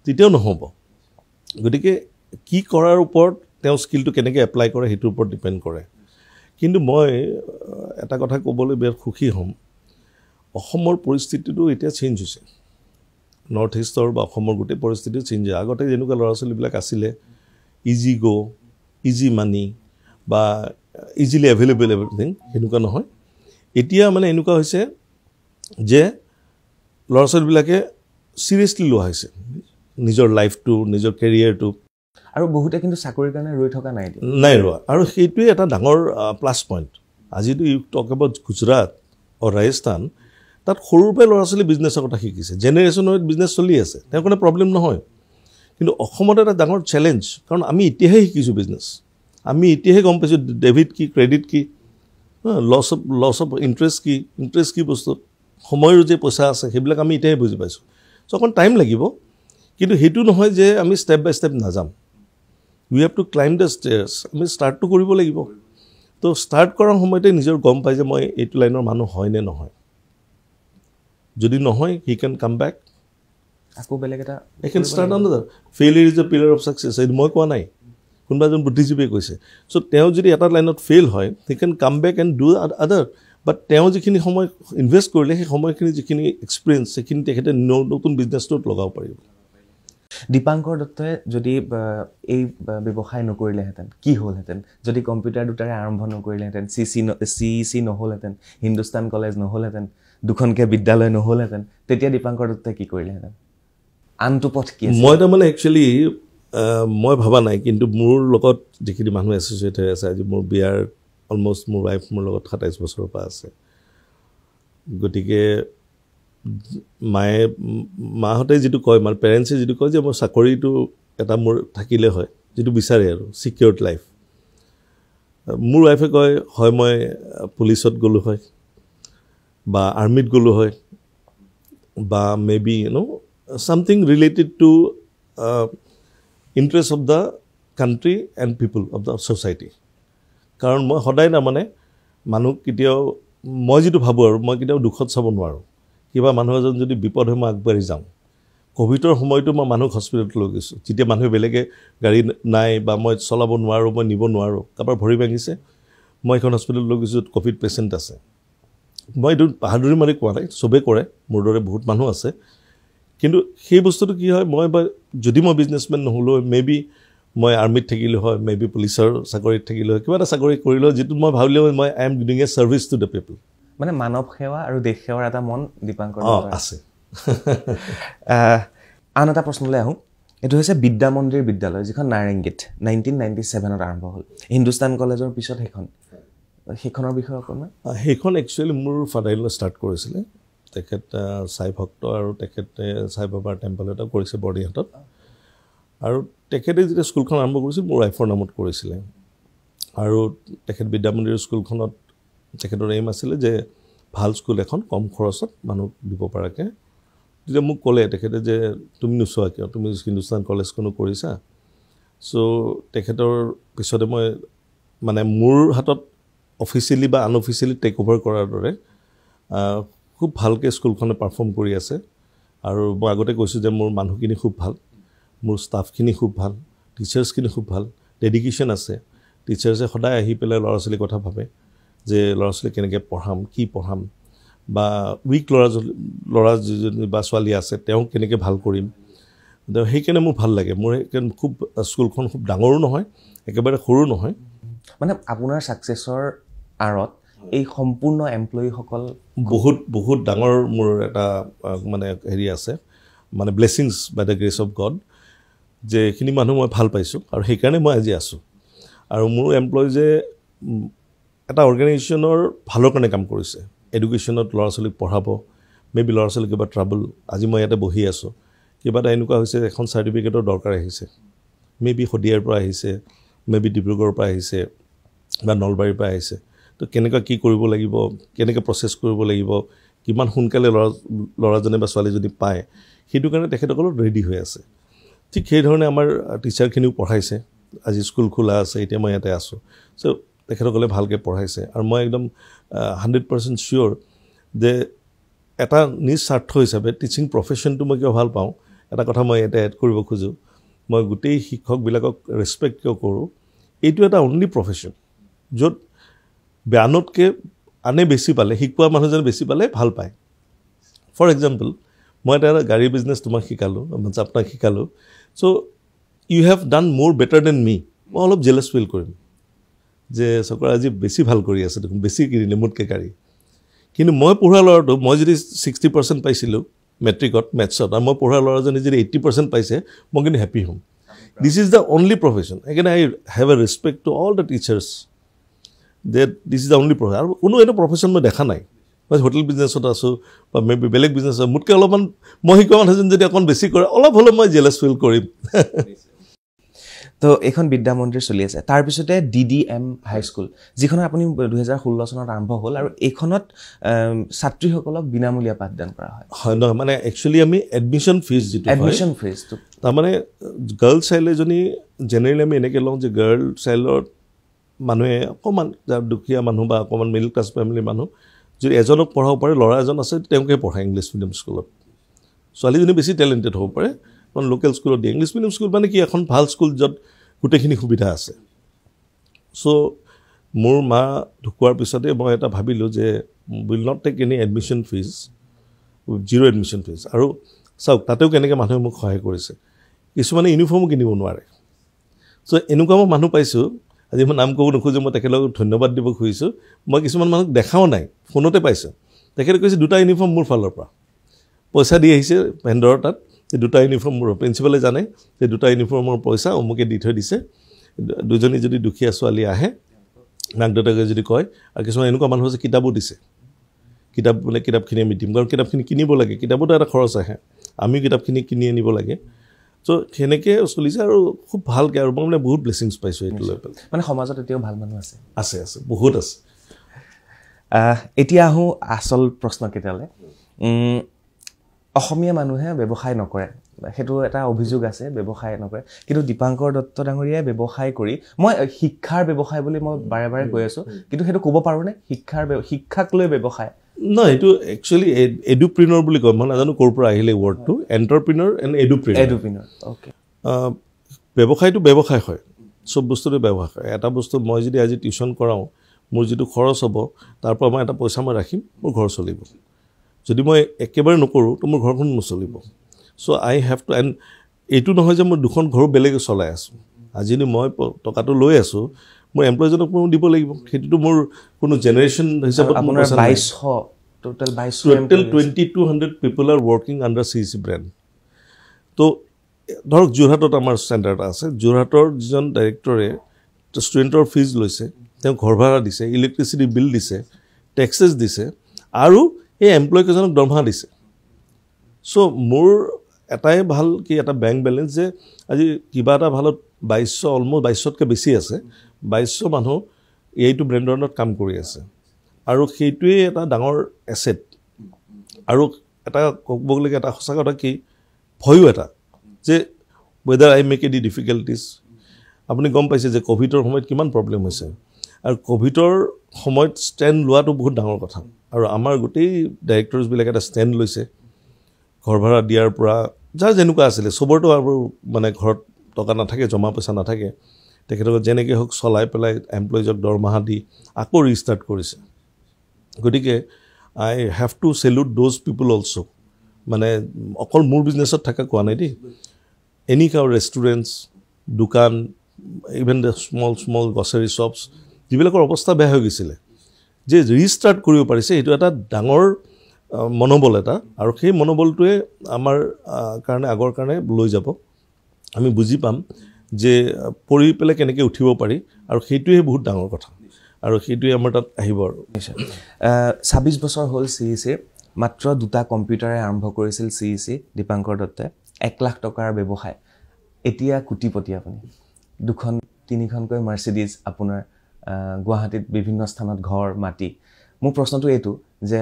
Speaker 2: তেতিয়াও নহ'ব গতিকে কি কৰাৰ ওপৰত তেওঁ স্কিলটো কেনেকৈ এপ্লাই কৰে সেইটোৰ ওপৰত ডিপেণ্ড কৰে কিন্তু মই এটা কথা ক'বলৈ বিৰাট সুখী হ'ম অসমৰ পৰিস্থিতিটো এতিয়া চেঞ্জ হৈছে নৰ্থ ইষ্টৰ বা অসমৰ গোটেই পৰিস্থিতি চেঞ্জ হয় আগতে যেনেকুৱা ল'ৰা ছোৱালীবিলাক আছিলে ইজি গ' ইজি মানি বা ইজিলি এভেইলেবল এভৰিথিং সেনেকুৱা নহয় এতিয়া মানে এনেকুৱা হৈছে যে ল'ৰা ছোৱালীবিলাকে ছিৰিয়াছলি লোৱা হৈছে নিজৰ লাইফটো নিজৰ কেৰিয়াৰটো
Speaker 1: আৰু বহুতে কিন্তু চাকৰিৰ কাৰণে ৰৈ থকা নাই নাই
Speaker 2: ৰোৱা আৰু সেইটোৱেই এটা ডাঙৰ প্লাছ পইণ্ট আজিতো ইউ টক এবাউট গুজৰাট অ' ৰাজস্থান তাত সৰুৰ পৰাই ল'ৰা ছোৱালী বিজনেছৰ কথা শিকিছে জেনেৰেশ্যন ৱাইড বিজনেছ চলি আছে তেওঁৰ কাৰণে প্ৰব্লেম নহয় কিন্তু অসমত এটা ডাঙৰ চেলেঞ্জ কাৰণ আমি এতিয়াহে শিকিছোঁ বিজনেছ আমি এতিয়াহে গম পাইছোঁ ডেবিট কি ক্ৰেডিট কি loss of loss of interest কি ইণ্টাৰেষ্ট কি বস্তু সময়ৰ যে পইচা আছে সেইবিলাক আমি এতিয়াহে বুজি পাইছোঁ চ' অকণ টাইম লাগিব কিন্তু সেইটো নহয় যে আমি ষ্টেপ বাই ষ্টেপ নাযাম we have to climb the stage আমি ষ্টাৰ্টটো কৰিব লাগিব তো ষ্টাৰ্ট কৰাৰ সময়তে নিজৰ গম পায় যে মই এইটো লাইনৰ মানুহ হয় নে নহয় যদি নহয় হি কেন কাম বেক
Speaker 1: আকৌ বেলেগ এটা he can start
Speaker 2: on the failure is the pillar of success এইটো মই কোৱা নাই কোনোবা এজন বুদ্ধিজীৱীয়ে কৈছে চ' তেওঁ যদি এটা লাইনত ফেইল হয় হি কেন কাম বেক এণ্ড ডু আদাৰ বাট তেওঁ যিখিনি সময় ইনভেষ্ট কৰিলে সেই সময়খিনি যিখিনি এক্সপিৰিয়েঞ্চ সেইখিনি তেখেতে নতুন বিজনেছটোত লগাব পাৰিব
Speaker 1: দীপাংকৰ দত্তই যদি এই ব্যৱসায় নকৰিলেহেঁতেন কি হ'লহেঁতেন যদি কম্পিউটাৰ দুটাৰে আৰম্ভ নকৰিলেহেঁতেন C C C E C নহ'লহেঁতেন হিন্দুস্তান কলেজ নহ'লহেঁতেন দুখনকৈ বিদ্যালয় নহ'লহেঁতেন তেতিয়া দীপাংকৰ দত্তই কি কৰিলেহেঁতেন আনটো পথ কি মই
Speaker 2: তাৰমানে একচুৱেলি মই ভবা নাই কিন্তু মোৰ লগত যিখিনি মানুহ এছ'চিয়েট হৈ আছে আজি মোৰ বিয়াৰ অলমষ্ট মোৰ ৱাইফ মোৰ লগত সাতাইছ বছৰৰ পৰা আছে গতিকে মায়ে মাহঁতে যিটো কয় মানে পেৰেণ্টছে যিটো কয় যে মোৰ চাকৰিটো এটা মোৰ থাকিলে হয় যিটো বিচাৰে আৰু ছিকিউৰ্ড লাইফ মোৰ ৱাইফে কয় হয় মই পুলিচত গ'লোঁ হয় বা আৰ্মিত গ'লোঁ হয় বা may be you know' something related to interest of the country and people of the society কাৰণ মই সদায় তাৰমানে মানুহ কেতিয়াও মই যিটো ভাবোঁ আৰু মই কেতিয়াও দুখত চাব নোৱাৰোঁ কিবা মানুহ এজন যদি বিপদ হয় মই আগবাঢ়ি যাওঁ ক'ভিডৰ সময়তো মই মানুহক হস্পিটেলত লৈ গৈছোঁ যেতিয়া মানুহে বেলেগে গাড়ী নাই বা মই চলাব নোৱাৰোঁ মই নিব নোৱাৰোঁ কাৰোবাৰ ভৰি ভাঙিছে মই এখন হস্পিটেলত লৈ গৈছোঁ য'ত ক'ভিড পেচেণ্ট আছে মই এইটো পাহাৰদৰী মাৰি কোৱা নাই চবেই কৰে মোৰ দৰে বহুত মানুহ আছে কিন্তু সেই বস্তুটো কি হয় মই বা যদি মই বিজনেছমেন নহ'লেও হয় মে বি মই আৰ্মিত থাকিলোঁ হয় মে বি পুলিচৰ চাকৰিত থাকিলোঁ হয় কিবা এটা চাকৰি কৰিলোঁ হয় যিটো মই ভাবিলোঁ হয় মই I am doing a service to the people
Speaker 1: মানে মানৱ সেৱা আৰু দেশ সেৱাৰ এটা মন দীপাংকৰ আছে আন এটা প্ৰশ্নলৈ আহোঁ এইটো হৈছে বিদ্যা মন্দিৰ বিদ্যালয় যিখন নাৰেংগীত নাইনটিন নাইণ্টি ছেভেনত আৰম্ভ হ'ল হিন্দুস্তান কলেজৰ পিছত সেইখন সেইখনৰ বিষয়ে অকণমান
Speaker 2: সেইখন একচুৱেলি মোৰ ফাদাৰিলৈ ষ্টাৰ্ট কৰিছিলে তেখেত ছাই ভক্ত আৰু তেখেতে চাই বাবাৰ টেম্পল এটা কৰিছে বৰদিহাটত আৰু তেখেতে যেতিয়া স্কুলখন আৰম্ভ কৰিছিল মোৰ ৱাইফৰ নামত কৰিছিলে আৰু তেখেত বিদ্যা মন্দিৰ স্কুলখনত তেখেতৰ এইম আছিলে যে ভাল স্কুল এখন কম খৰচত মানুহ দিব পৰাকৈ তেতিয়া মোক ক'লে তেখেতে যে তুমি নোচোৱা কিয় তুমি হিন্দুস্তান কলেজখনো কৰিছা চ' তেখেতৰ পিছতে মই মানে মোৰ হাতত অফিচিয়েলি বা আনঅফিচিয়েলি টেক অভাৰ কৰাৰ দৰে খুব ভালকৈ স্কুলখনে পাৰফৰ্ম কৰি আছে আৰু মই আগতে কৈছোঁ যে মোৰ মানুহখিনি খুব ভাল মোৰ ষ্টাফখিনি খুব ভাল টিচাৰ্ছখিনি খুব ভাল ডেডিকেশ্যন আছে টিচাৰ্ছে সদায় আহি পেলাই ল'ৰা ছোৱালীৰ কথা ভাবে যে ল'ৰা ছোৱালীক কেনেকৈ পঢ়াম কি পঢ়াম বা উইক ল'ৰা ল'ৰা যিজনী বা ছোৱালী আছে তেওঁক কেনেকৈ ভাল কৰিম সেইকাৰণে মোৰ ভাল লাগে মোৰ সেইকাৰণে খুব স্কুলখন খুব ডাঙৰো নহয় একেবাৰে সৰু নহয় মানে আপোনাৰ ছাকচেছৰ আঁৰত এই সম্পূৰ্ণ এমপ্লয়ীসকল বহুত বহুত ডাঙৰ মোৰ এটা মানে হেৰি আছে মানে blessings by the grace of God যে এইখিনি মানুহ মই ভাল পাইছোঁ আৰু সেইকাৰণে মই আজি আছোঁ আৰু মোৰ এমপ্লয়ী যে এটা অৰ্গেনাইজেশ্যনৰ ভালৰ কাৰণে কাম কৰিছে এডুকেশ্যনত ল'ৰা ছোৱালীক পঢ়াব মে বি ল'ৰা ছোৱালীক কিবা ট্ৰাভেল আজি মই ইয়াতে বহি আছোঁ কিবা এটা এনেকুৱা হৈছে এখন চাৰ্টিফিকেটৰ দৰকাৰ আহিছে মে' বি শদিয়াৰ পৰা আহিছে মে' বি ডিব্ৰুগড়ৰ পৰা আহিছে বা নলবাৰীৰ পৰা আহিছে তো কেনেকুৱা কি কৰিব লাগিব কেনেকৈ প্ৰচেছ কৰিব লাগিব কিমান সোনকালে ল'ৰা ল'ৰাজনে বা ছোৱালীজনী পায় সেইটো কাৰণে তেখেতসকলো ৰেডি হৈ আছে ঠিক সেইধৰণে আমাৰ টিচাৰখিনিও পঢ়াইছে আজি স্কুল খোলা আছে এতিয়া মই ইয়াতে আছোঁ চ' তেখেতসকলে ভালকৈ পঢ়াইছে আৰু মই একদম হাণ্ড্ৰেড পাৰ্চেণ্ট চিয়'ৰ যে এটা নিজ স্বাৰ্থ হিচাপে টিচিং প্ৰফেশ্যনটো মই কিয় ভাল পাওঁ এটা কথা মই এটা এড কৰিব খোজোঁ মই গোটেই শিক্ষকবিলাকক ৰেচপেক্ট কিয় কৰোঁ এইটো এটা অনলি প্ৰফেশ্যন য'ত বেয়ানতকৈ আনে বেছি পালে শিকোৱা মানুহজনে বেছি পালে ভাল পায় ফৰ এক্সাম্পল মই এটা গাড়ী বিজনেছ তোমাক শিকালোঁ আপোনাক শিকালোঁ চ' ইউ হেভ ডান মোৰ বেটাৰ দেন মি মই অলপ জেলেছ ফিল কৰিম যে চকৰা আজি বেছি ভাল কৰি আছে দেখোন বেছি কিনিলে মোতকৈ কাঢ়ি কিন্তু মই পঢ়োৱা ল'ৰাটো মই যদি ছিক্সটি পাৰ্চেণ্ট পাইছিলোঁ মেট্ৰিকত মেথছত আৰু মই পঢ়োৱা ল'ৰাজনী যদি এইট্টি পাৰ্চেণ্ট পাইছে মই কিন্তু হেপ্পী হ'ম this is the only profession সেইকাৰণে I have a respect to all the teachers that this is the only profession আৰু কোনো এনে প্ৰফেশ্যন মই দেখা নাই মই হোটেল বিজনেছত আছোঁ বা মে বি বেলেগ বিজনেছত মোতকৈ অলপমান মই শিকোৱা মানুহজন যদি অকণ বেছি কৰে অলপ হ'লেও মই জেলেছ ফিল কৰিম
Speaker 1: তো এইখন বিদ্যা মন্দিৰ চলি আছে তাৰপিছতে ডি ডি এম হাইস্কুল যিখনত আপুনি দুহেজাৰ ষোল্ল চনত আৰম্ভ হ'ল আৰু এইখনত ছাত্ৰীসকলক বিনামূলীয়া পাঠদান কৰা হয় হয় নহয় মানে
Speaker 2: একচুৱেলি আমি এডমিশ্যন ফিজ যিটো এডমিশ্যন ফিজটো তাৰমানে গাৰ্লছ চাইল্ড এজনী জেনেৰেলি আমি এনেকৈ লওঁ যে গাৰ্ল চাইল্ডত মানুহে অকণমান দুখীয়া মানুহ বা অকণমান মিডিল ক্লাছ ফেমিলিৰ মানুহ যদি এজনক পঢ়াব পাৰে ল'ৰা এজন আছে তেওঁকে পঢ়ায় ইংলিছ মিডিয়াম স্কুলত ছোৱালীজনী বেছি টেলেণ্টেড হ'ব পাৰে এখন লোকেল স্কুলত দিয়ে ইংলিছ মিডিয়াম স্কুল মানে কি এখন ভাল স্কুল য'ত গোটেইখিনি সুবিধা আছে চ' মোৰ মা ঢুকোৱাৰ পিছতে মই এটা ভাবিলোঁ যে will not take any admission fees zero' admission fees আৰু চাওক তাতেও কেনেকৈ মানুহে মোক সহায় কৰিছে কিছুমানে ইউনিফৰ্মো কিনিব নোৱাৰে চ' এনেকুৱা মই মানুহ পাইছোঁ আজি মই নাম ক'ব নোখোজোঁ মই তেখেতলোকক ধন্যবাদ দিব খুজিছোঁ মই কিছুমান মানুহক দেখাও নাই ফোনতে পাইছোঁ তেখেতে কৈছে দুটা ইউনিফৰ্ম মোৰ ফালৰ পৰা পইচা দি আহিছে ভেণ্ডৰৰ তাত এই দুটা ইউনিফৰ্ম প্ৰিন্সিপালে জানে যে দুটা ইউনিফৰ্মৰ পইচা অমুকে দি থৈ দিছে দুজনী যদি দুখীয়া ছোৱালী আহে মাক দেউতাকে যদি কয় আৰু কিছুমান এনেকুৱা মানুহ আছে কিতাপো দিছে কিতাপ মানে কিতাপখিনি আমি দিম কাৰণ কিতাপখিনি কিনিব লাগে কিতাপতো এটা খৰচ আহে আমিও কিতাপখিনি কিনি আনিব লাগে চ' সেনেকৈ চলিছে আৰু খুব ভালকৈ আৰু মই মানে বহুত ব্লেচিংছ পাইছোঁ এইটো লৈ পেলাই
Speaker 1: মানে সমাজত এতিয়াও ভাল মানুহ আছে
Speaker 2: আছে আছে বহুত আছে
Speaker 1: এতিয়া আহোঁ আচল প্ৰশ্নকেইটালৈ অসমীয়া মানুহে ব্যৱসায় নকৰে সেইটো এটা অভিযোগ আছে ব্যৱসায় নকৰে কিন্তু দীপাংকৰ দত্ত ডাঙৰীয়াই ব্যৱসায় কৰি মই শিক্ষাৰ ব্যৱসায় বুলি মই বাৰে বাৰে কৈ আছোঁ কিন্তু সেইটো ক'ব পাৰোঁনে শিক্ষাৰ শিক্ষাক লৈ ব্যৱসায়
Speaker 2: নহয় এইটো একচুৱেলি এডুপ্ৰিনৰ বুলি কয় মই নাজানো ক'ৰ পৰা আহিলে ৱৰ্ডটো এণ্টাৰপ্ৰিনৰ এণ্ড এডুপ্ৰিনৰ এডুপ্ৰিনৰ অ'কে ব্যৱসায়টো ব্যৱসায় হয় চব বস্তুটো ব্যৱসায় হয় এটা বস্তু মই যদি আজি টিউশ্যন কৰাওঁ মোৰ যিটো খৰচ হ'ব তাৰপৰা মই এটা পইচা মই ৰাখিম মোৰ ঘৰ চলিব যদি মই একেবাৰে নকৰোঁ তো মোৰ ঘৰখন নচলিব so' I have to end এইটো নহয় যে মই দুখন ঘৰো বেলেগ চলাই আছোঁ আজি মই টকাটো লৈ আছোঁ মোৰ এমপ্লয়ীজনক মই দিব লাগিব সেইটোতো মোৰ কোনো জেনেৰেশ্যন হিচাপত twenty two hundred people are working under C C brand তো ধৰক যোৰহাটত আমাৰ ষ্টেণ্ডাৰ্ড আছে যোৰহাটৰ যিজন ডাইৰেক্টৰে ষ্টুডেণ্টৰ ফিজ লৈছে তেওঁ ঘৰ ভাড়া দিছে ইলেক্ট্ৰিচিটি বিল দিছে টেক্সেছ দিছে আৰু এই এমপ্লয়ীকেইজনক দৰমহা দিছে চ' মোৰ এটাই ভাল কি এটা বেংক বেলেঞ্চ যে আজি কিবা এটা ভালত বাইছশ অলমষ্ট বাইছশতকৈ বেছি আছে বাইছশ মানুহ এইটো ব্ৰেণ্ডত কাম কৰি আছে আৰু সেইটোৱেই এটা ডাঙৰ এছেট আৰু এটা ক'ব ক'বলগীয়া এটা সঁচা কথা কি ভয়ো এটা যে whether I make a the difficulties আপুনি গম পাইছে যে ক'ভিডৰ সময়ত কিমান প্ৰব্লেম হৈছে আৰু ক'ভিডৰ সময়ত ষ্টেণ্ড লোৱাটো বহুত ডাঙৰ কথা আৰু আমাৰ গোটেই ডাইৰেক্টৰছবিলাকে এটা ষ্টেণ্ড লৈছে ঘৰ ভাড়া দিয়াৰ পৰা যাৰ যেনেকুৱা আছিলে চবৰতো আৰু মানে ঘৰত টকা নাথাকে জমা পইচা নাথাকে তেখেতলোকে যেনেকৈ হওক চলাই পেলাই এমপ্লয়িজক দৰমহা দি আকৌ ৰিষ্টাৰ্ট কৰিছে গতিকে I have to salute those people also' মানে অকল মোৰ বিজনেছত থকা কোৱা নাই দেই এনি কাউ ৰেষ্টুৰেণ্টছ দোকান even the small small grocery shops যিবিলাকৰ অৱস্থা বেয়া হৈ গৈছিলে যে ৰিষ্টাৰ্ট কৰিব পাৰিছে সেইটো এটা ডাঙৰ মনোবল এটা আৰু সেই মনোবলটোৱে আমাৰ কাৰণে আগৰ কাৰণে লৈ যাব আমি বুজি পাম যে পৰি পেলাই কেনেকৈ উঠিব পাৰি আৰু সেইটোৱে বহুত ডাঙৰ কথা আৰু সেইটোৱে আমাৰ তাত আহিব আৰু
Speaker 1: ছাব্বিছ বছৰ হ'ল চি ই চি মাত্ৰ দুটা কম্পিউটাৰে আৰম্ভ কৰিছিল চি ই চি দীপাংকৰ দত্তে এক লাখ টকাৰ ব্যৱসায় এতিয়া কোটিপতি আপুনি দুখন তিনিখনকৈ মাৰ্চিডিজ আপোনাৰ গুৱাহাটীত বিভিন্ন স্থানত ঘৰ মাটি মোৰ প্ৰশ্নটো এইটো যে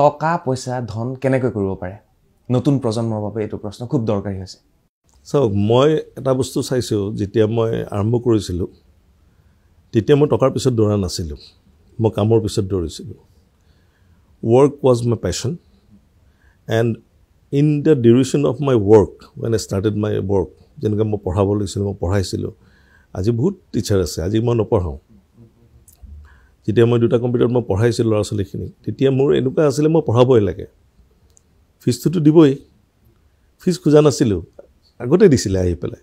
Speaker 1: টকা পইচা ধন কেনেকৈ কৰিব
Speaker 2: পাৰে নতুন প্ৰজন্মৰ বাবে এইটো প্ৰশ্ন খুব দৰকাৰী হৈছে চাওক মই এটা বস্তু চাইছোঁ যেতিয়া মই আৰম্ভ কৰিছিলোঁ তেতিয়া মই টকাৰ পিছত দৌৰা নাছিলোঁ মই কামৰ পিছত দৌৰিছিলোঁ work was my passion and in the duration of my work when I started my work যেনেকৈ মই পঢ়াব লৈছিলোঁ মই পঢ়াইছিলোঁ আজি বহুত টিচাৰ আছে আজি মই নপঢ়াওঁ যেতিয়া মই দুটা কম্পিউটাৰত মই পঢ়াইছিলোঁ ল'ৰা ছোৱালীখিনিক তেতিয়া মোৰ এনেকুৱা আছিলে মই পঢ়াবই লাগে ফিজটোতো দিবই ফিজ খোজা নাছিলোঁ আগতে দিছিলে আহি পেলাই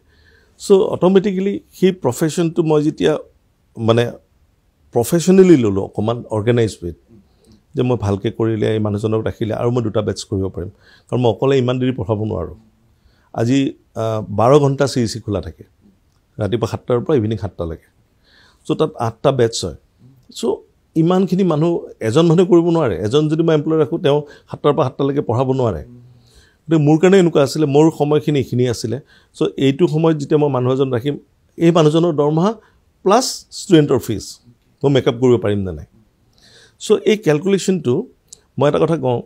Speaker 2: চ' অট'মেটিকেলি সেই প্ৰফেশ্যনটো মই যেতিয়া মানে প্ৰফেশ্যনেলি ল'লোঁ অকণমান অৰ্গেনাইজ ৱেত যে মই ভালকৈ কৰিলে এই মানুহজনক ৰাখিলে আৰু মই দুটা বেটছ কৰিব পাৰিম কাৰণ মই অকলে ইমান দেৰি পঢ়াব নোৱাৰোঁ আজি বাৰ ঘণ্টা চি চি e খোলা থাকে ৰাতিপুৱা সাতটাৰ পৰা ইভিনিং সাতটালৈকে চ' তাত আঠটা বেটছ হয় চ' ইমানখিনি মানুহ এজন মানুহে কৰিব নোৱাৰে এজন যদি মই এমপ্লয় ৰাখোঁ তেওঁ সাতটাৰ পৰা সাতটালৈকে পঢ়াব নোৱাৰে গতিকে মোৰ কাৰণে এনেকুৱা আছিলে মোৰ সময়খিনি এইখিনি আছিলে চ' এইটো সময়ত যেতিয়া মই মানুহ এজন ৰাখিম এই মানুহজনৰ দৰমহা প্লাছ ষ্টুডেণ্টৰ ফিজ মই মেকআপ কৰিব পাৰিম নে নাই চ' এই কেলকুলেশ্যনটো মই এটা কথা কওঁ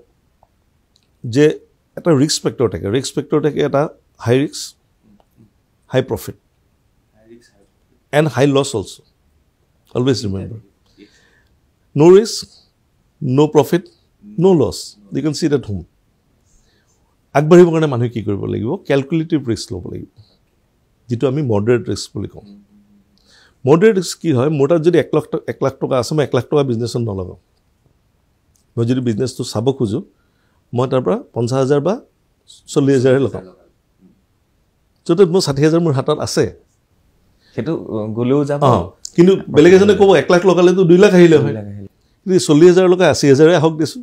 Speaker 2: যে এটা ৰিক্স ফেক্টৰ থাকে ৰিক্স ফেক্টৰ থাকে এটা হাই ৰিক্স high profit and high loss also. Always remember. No risk, no profit, no loss. You can see it at home. আগবাঢ়িবৰ কাৰণে মানুহে কি কৰিব লাগিব কেলকুলেটিভ ৰিস্ক ল'ব লাগিব যিটো আমি মডাৰেট ৰিস্ক বুলি কওঁ মডাৰেট ৰিস্ক কি হয় মোৰ তাত যদি এক লাখ এক লাখ টকা আছে মই এক লাখ টকা বিজনেছত নলগাওঁ মই যদি বিজনেছটো চাব খোজোঁ মই তাৰ পৰা পঞ্চাছ হাজাৰ বা চল্লিছ হাজাৰে লগাওঁ য'ত মোৰ ষাঠি হাজাৰ মোৰ হাতত আছে সেইটো গ'লেও যাব কিন্তু বেলেগ এজনে ক'ব এক লাখ লগালেতো দুই লাখ আহিলে দুই কিন্তু চল্লিছ হাজাৰ লগা আশী হাজাৰে আহক দেচোন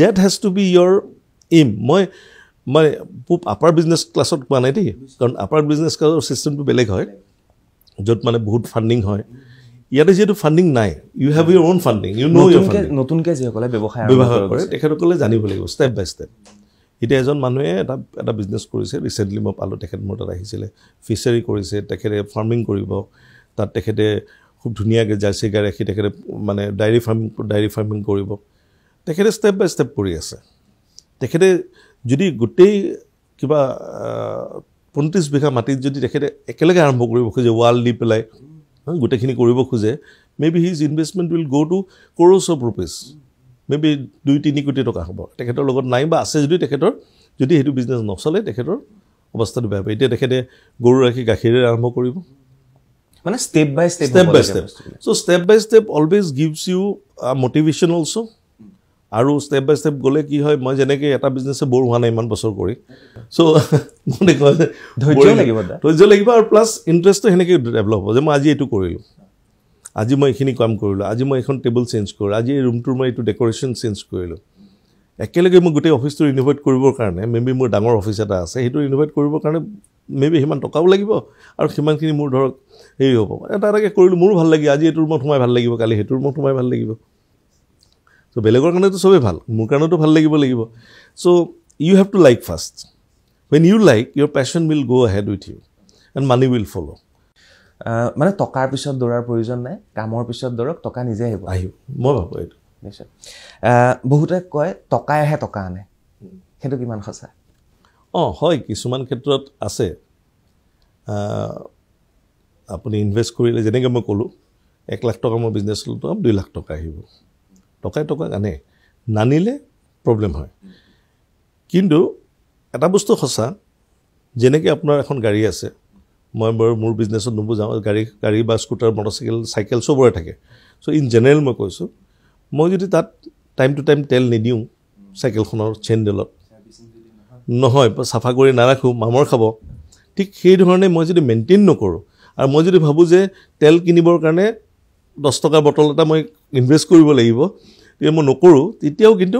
Speaker 2: that has to be your aim মই মানে পূব আপাৰ বিজনেছ ক্লাছত কোৱা নাই দেই কাৰণ আপাৰ বিজনেছ ক্লাছৰ ছিষ্টেমটো বেলেগ হয় য'ত মানে বহুত ফাণ্ডিং হয় ইয়াতে যিহেতু ফাণ্ডিং নাই you have your own funding you know ইয়াৰ নতুনকৈ যিসকলে ব্যৱসায় ব্যৱহাৰ কৰে তেখেতসকলে জানিব লাগিব ষ্টেপ বাই ষ্টেপ এতিয়া এজন মানুহে এটা এটা বিজনেছ কৰিছে ৰিচেণ্টলি মই পালোঁ তেখেত মোৰ তাত আহিছিলে ফিচাৰী কৰিছে তেখেতে ফাৰ্মিং কৰিব তাত তেখেতে খুব ধুনীয়াকৈ জাৰ্চি গাই ৰাখি তেখেতে মানে ডায়েৰী ফাৰ্মিং ডায়েৰী ফাৰ্মিং কৰিব তেখেতে ষ্টেপ বাই ষ্টেপ কৰি আছে তেখেতে যদি গোটেই কিবা পঁয়ত্ৰিছ বিঘা মাটিত যদি তেখেতে একেলগে আৰম্ভ কৰিব খোজে ৱাল দি পেলাই গোটেইখিনি কৰিব খোজে may be his investment will go' to crores of rupees maybe দুই তিনি কোটি টকা হ'ব তেখেতৰ লগত নাই বা আছে যদিও তেখেতৰ যদি সেইটো বিজনেছ নচলে তেখেতৰ অৱস্থাটো বেয়া পায় এতিয়া তেখেতে গৰু ৰাখি গাখীৰেৰে আৰম্ভ কৰিব মানে step by step step by step so' step by step always gives you a motivation also' আৰু ষ্টেপ বাই ষ্টেপ গ'লে কি হয় মই যেনেকৈ এটা বিজনেছে বৰ হোৱা নাই ইমান বছৰ কৰি চ' মোৰ ধৈৰ্য লাগিব ধৈৰ্য লাগিব আৰু প্লাছ ইণ্টাৰেষ্টটো সেনেকৈ ডেভেলপ হ'ব যে মই আজি এইটো কৰিলোঁ আজি মই এইখিনি কাম কৰিলোঁ আজি মই এইখন টেবুল চেঞ্জ কৰিলোঁ আজি এই ৰুমটোৰ মই এইটো ডেকৰেশ্যন চেঞ্জ কৰিলোঁ একেলগে মই গোটেই অফিচটো ৰিনোভেট কৰিবৰ কাৰণে মে' বি মোৰ ডাঙৰ অফিচ এটা আছে সেইটো ৰিনোভেট কৰিবৰ কাৰণে মে বি সিমান টকাও লাগিব আৰু সিমানখিনি মোৰ ধৰক হেৰি হ'ব এটা এটাকৈ কৰিলোঁ মোৰো ভাল লাগিব আজি এইটো ৰুমত সোমাই ভাল লাগিব কালি সেইটো ৰুমত সোমাই ভাল লাগিব চ' বেলেগৰ কাৰণেতো চবেই ভাল মোৰ কাৰণেতো ভাল লাগিব লাগিব so' you have to like first when you like your passion will go' head with you and money will follow' মানে টকাৰ পিছত দৌৰাৰ প্ৰয়োজন নাই কামৰ পিছত দৌৰক
Speaker 1: টকা নিজে আহিব আহিব মই ভাবোঁ এইটো নিশ্চয় বহুতে কয় টকাইহে টকা আনে সেইটো কিমান সঁচা
Speaker 2: অঁ হয় কিছুমান ক্ষেত্ৰত আছে আপুনি ইনভেষ্ট কৰিলে যেনেকৈ মই ক'লোঁ এক লাখ টকা মই বিজনেছ ল'লোঁ টকা দুই লাখ টকা আহিব টকাই টকা আনে নানিলে প্ৰব্লেম হয় কিন্তু এটা বস্তু সঁচা যেনেকৈ আপোনাৰ এখন গাড়ী আছে মই বাৰু মোৰ বিজনেছত নুবুজাওঁ গাড়ী গাড়ী বা স্কুটাৰ মটৰচাইকেল চাইকেল চবৰে থাকে চ' ইন জেনেৰেল মই কৈছোঁ মই যদি তাত টাইম টু টাইম তেল নিদিওঁ চাইকেলখনৰ চেণ্ডেলত নহয় চাফা কৰি নাৰাখোঁ মামৰ খাব ঠিক সেইধৰণে মই যদি মেইনটেইন নকৰোঁ আৰু মই যদি ভাবোঁ যে তেল কিনিবৰ কাৰণে দহ টকাৰ বটল এটা মই ইনভেষ্ট কৰিব লাগিব তেতিয়া মই নকৰোঁ তেতিয়াও কিন্তু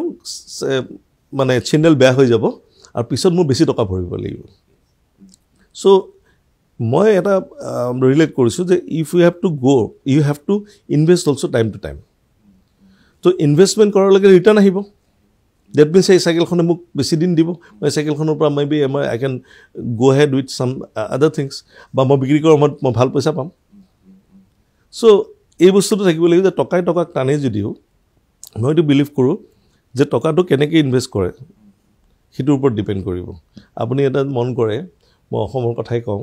Speaker 2: মানে চেণ্ডেল বেয়া হৈ যাব আৰু পিছত মোৰ বেছি টকা ভৰিব লাগিব চ' মই এটা ৰিলেট কৰিছোঁ যে if you have to go' you have to invest also' time to time ত' ইনভেষ্টমেণ্ট কৰাৰ লগে ৰিটাৰ্ণ আহিব ডেট মিনছ এই চাইকেলখনে মোক বেছি দিন দিব মই এই চাইকেলখনৰ পৰা মে বি মই আই কেন গ' হেড উইথ চাম আদাৰ থিংছ বা মই বিক্ৰী কৰাৰ সময়ত মই ভাল পইচা পাম চ' এই বস্তুটো থাকিব লাগিব যে টকাই টকাক টানেই যদিও মই এইটো বিলিভ কৰোঁ যে টকাটো কেনেকৈ ইনভেষ্ট কৰে সেইটোৰ ওপৰত ডিপেণ্ড কৰিব আপুনি এটা মন কৰে মই অসমৰ কথাই কওঁ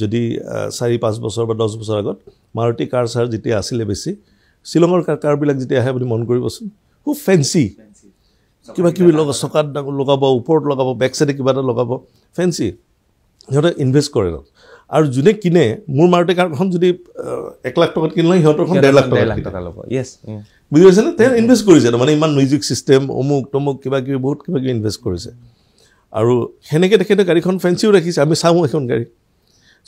Speaker 2: যদি চাৰি পাঁচ বছৰ বা দহ বছৰ আগত মাৰুতি কাৰ চাৰ যেতিয়া আছিলে বেছি শ্বিলঙৰ কাৰবিলাক যেতিয়া আহে বুলি মন কৰিবচোন খুব ফেঞ্চি কিবা কিবি লগাব চকাত লগাব ওপৰত লগাব বেক চাইডে কিবা এটা লগাব ফেঞ্চি সিহঁতে ইনভেষ্ট কৰে আৰু যোনে কিনে মোৰ মাৰুতি কাৰখন যদি এক লাখ টকাত কিনিলে সিহঁতৰখন ডেৰ লাখ টকা বুজি পাইছেনে তেওঁ ইনভেষ্ট কৰিছে তাৰমানে ইমান মিউজিক ছিষ্টেম অমুক তমুক কিবা কিবি বহুত কিবা কিবি ইনভেষ্ট কৰিছে আৰু সেনেকৈ তেখেতে গাড়ীখন ফেঞ্চিও ৰাখিছে আমি চাওঁ এখন গাড়ী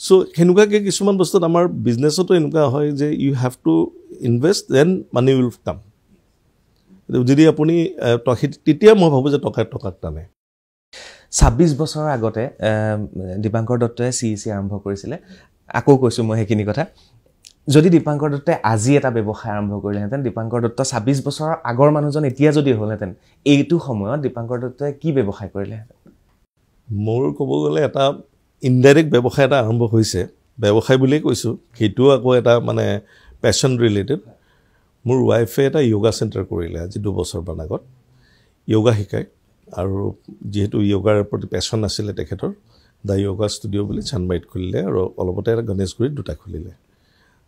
Speaker 2: চ' সেনেকুৱাকৈ কিছুমান বস্তুত আমাৰ বিজনেছতো এনেকুৱা হয় যে you have to invest then money will come যদি আপুনি তেতিয়া মই ভাবোঁ যে টকাৰ টকাক টানে ছাব্বিছ বছৰৰ আগতে
Speaker 1: দীপাংকৰ দত্তই চি ই চি আৰম্ভ কৰিছিলে আকৌ কৈছোঁ মই সেইখিনি কথা যদি দীপাংকৰ দত্তই আজি এটা ব্যৱসায় আৰম্ভ কৰিলেহেঁতেন দীপাংকৰ দত্ত ছাব্বিছ বছৰৰ আগৰ মানুহজন এতিয়া যদি হ'লহেঁতেন এইটো সময়ত দীপাংকৰ দত্তই কি ব্যৱসায় কৰিলেহেঁতেন
Speaker 2: মোৰ ক'ব গ'লে এটা ইনডাইৰেক্ট ব্যৱসায় এটা আৰম্ভ হৈছে ব্যৱসায় বুলিয়েই কৈছোঁ সেইটোও আকৌ এটা মানে পেচন ৰিলেটেড মোৰ ৱাইফে এটা য়োগা চেণ্টাৰ কৰিলে আজি দুবছৰমান আগত য়োগা শিকায় আৰু যিহেতু য়োগাৰ প্ৰতি পেচন আছিলে তেখেতৰ দ্য য়োগা ষ্টুডিঅ' বুলি চানমাৰিত খুলিলে আৰু অলপতে এটা গণেশগুৰিত দুটা খুলিলে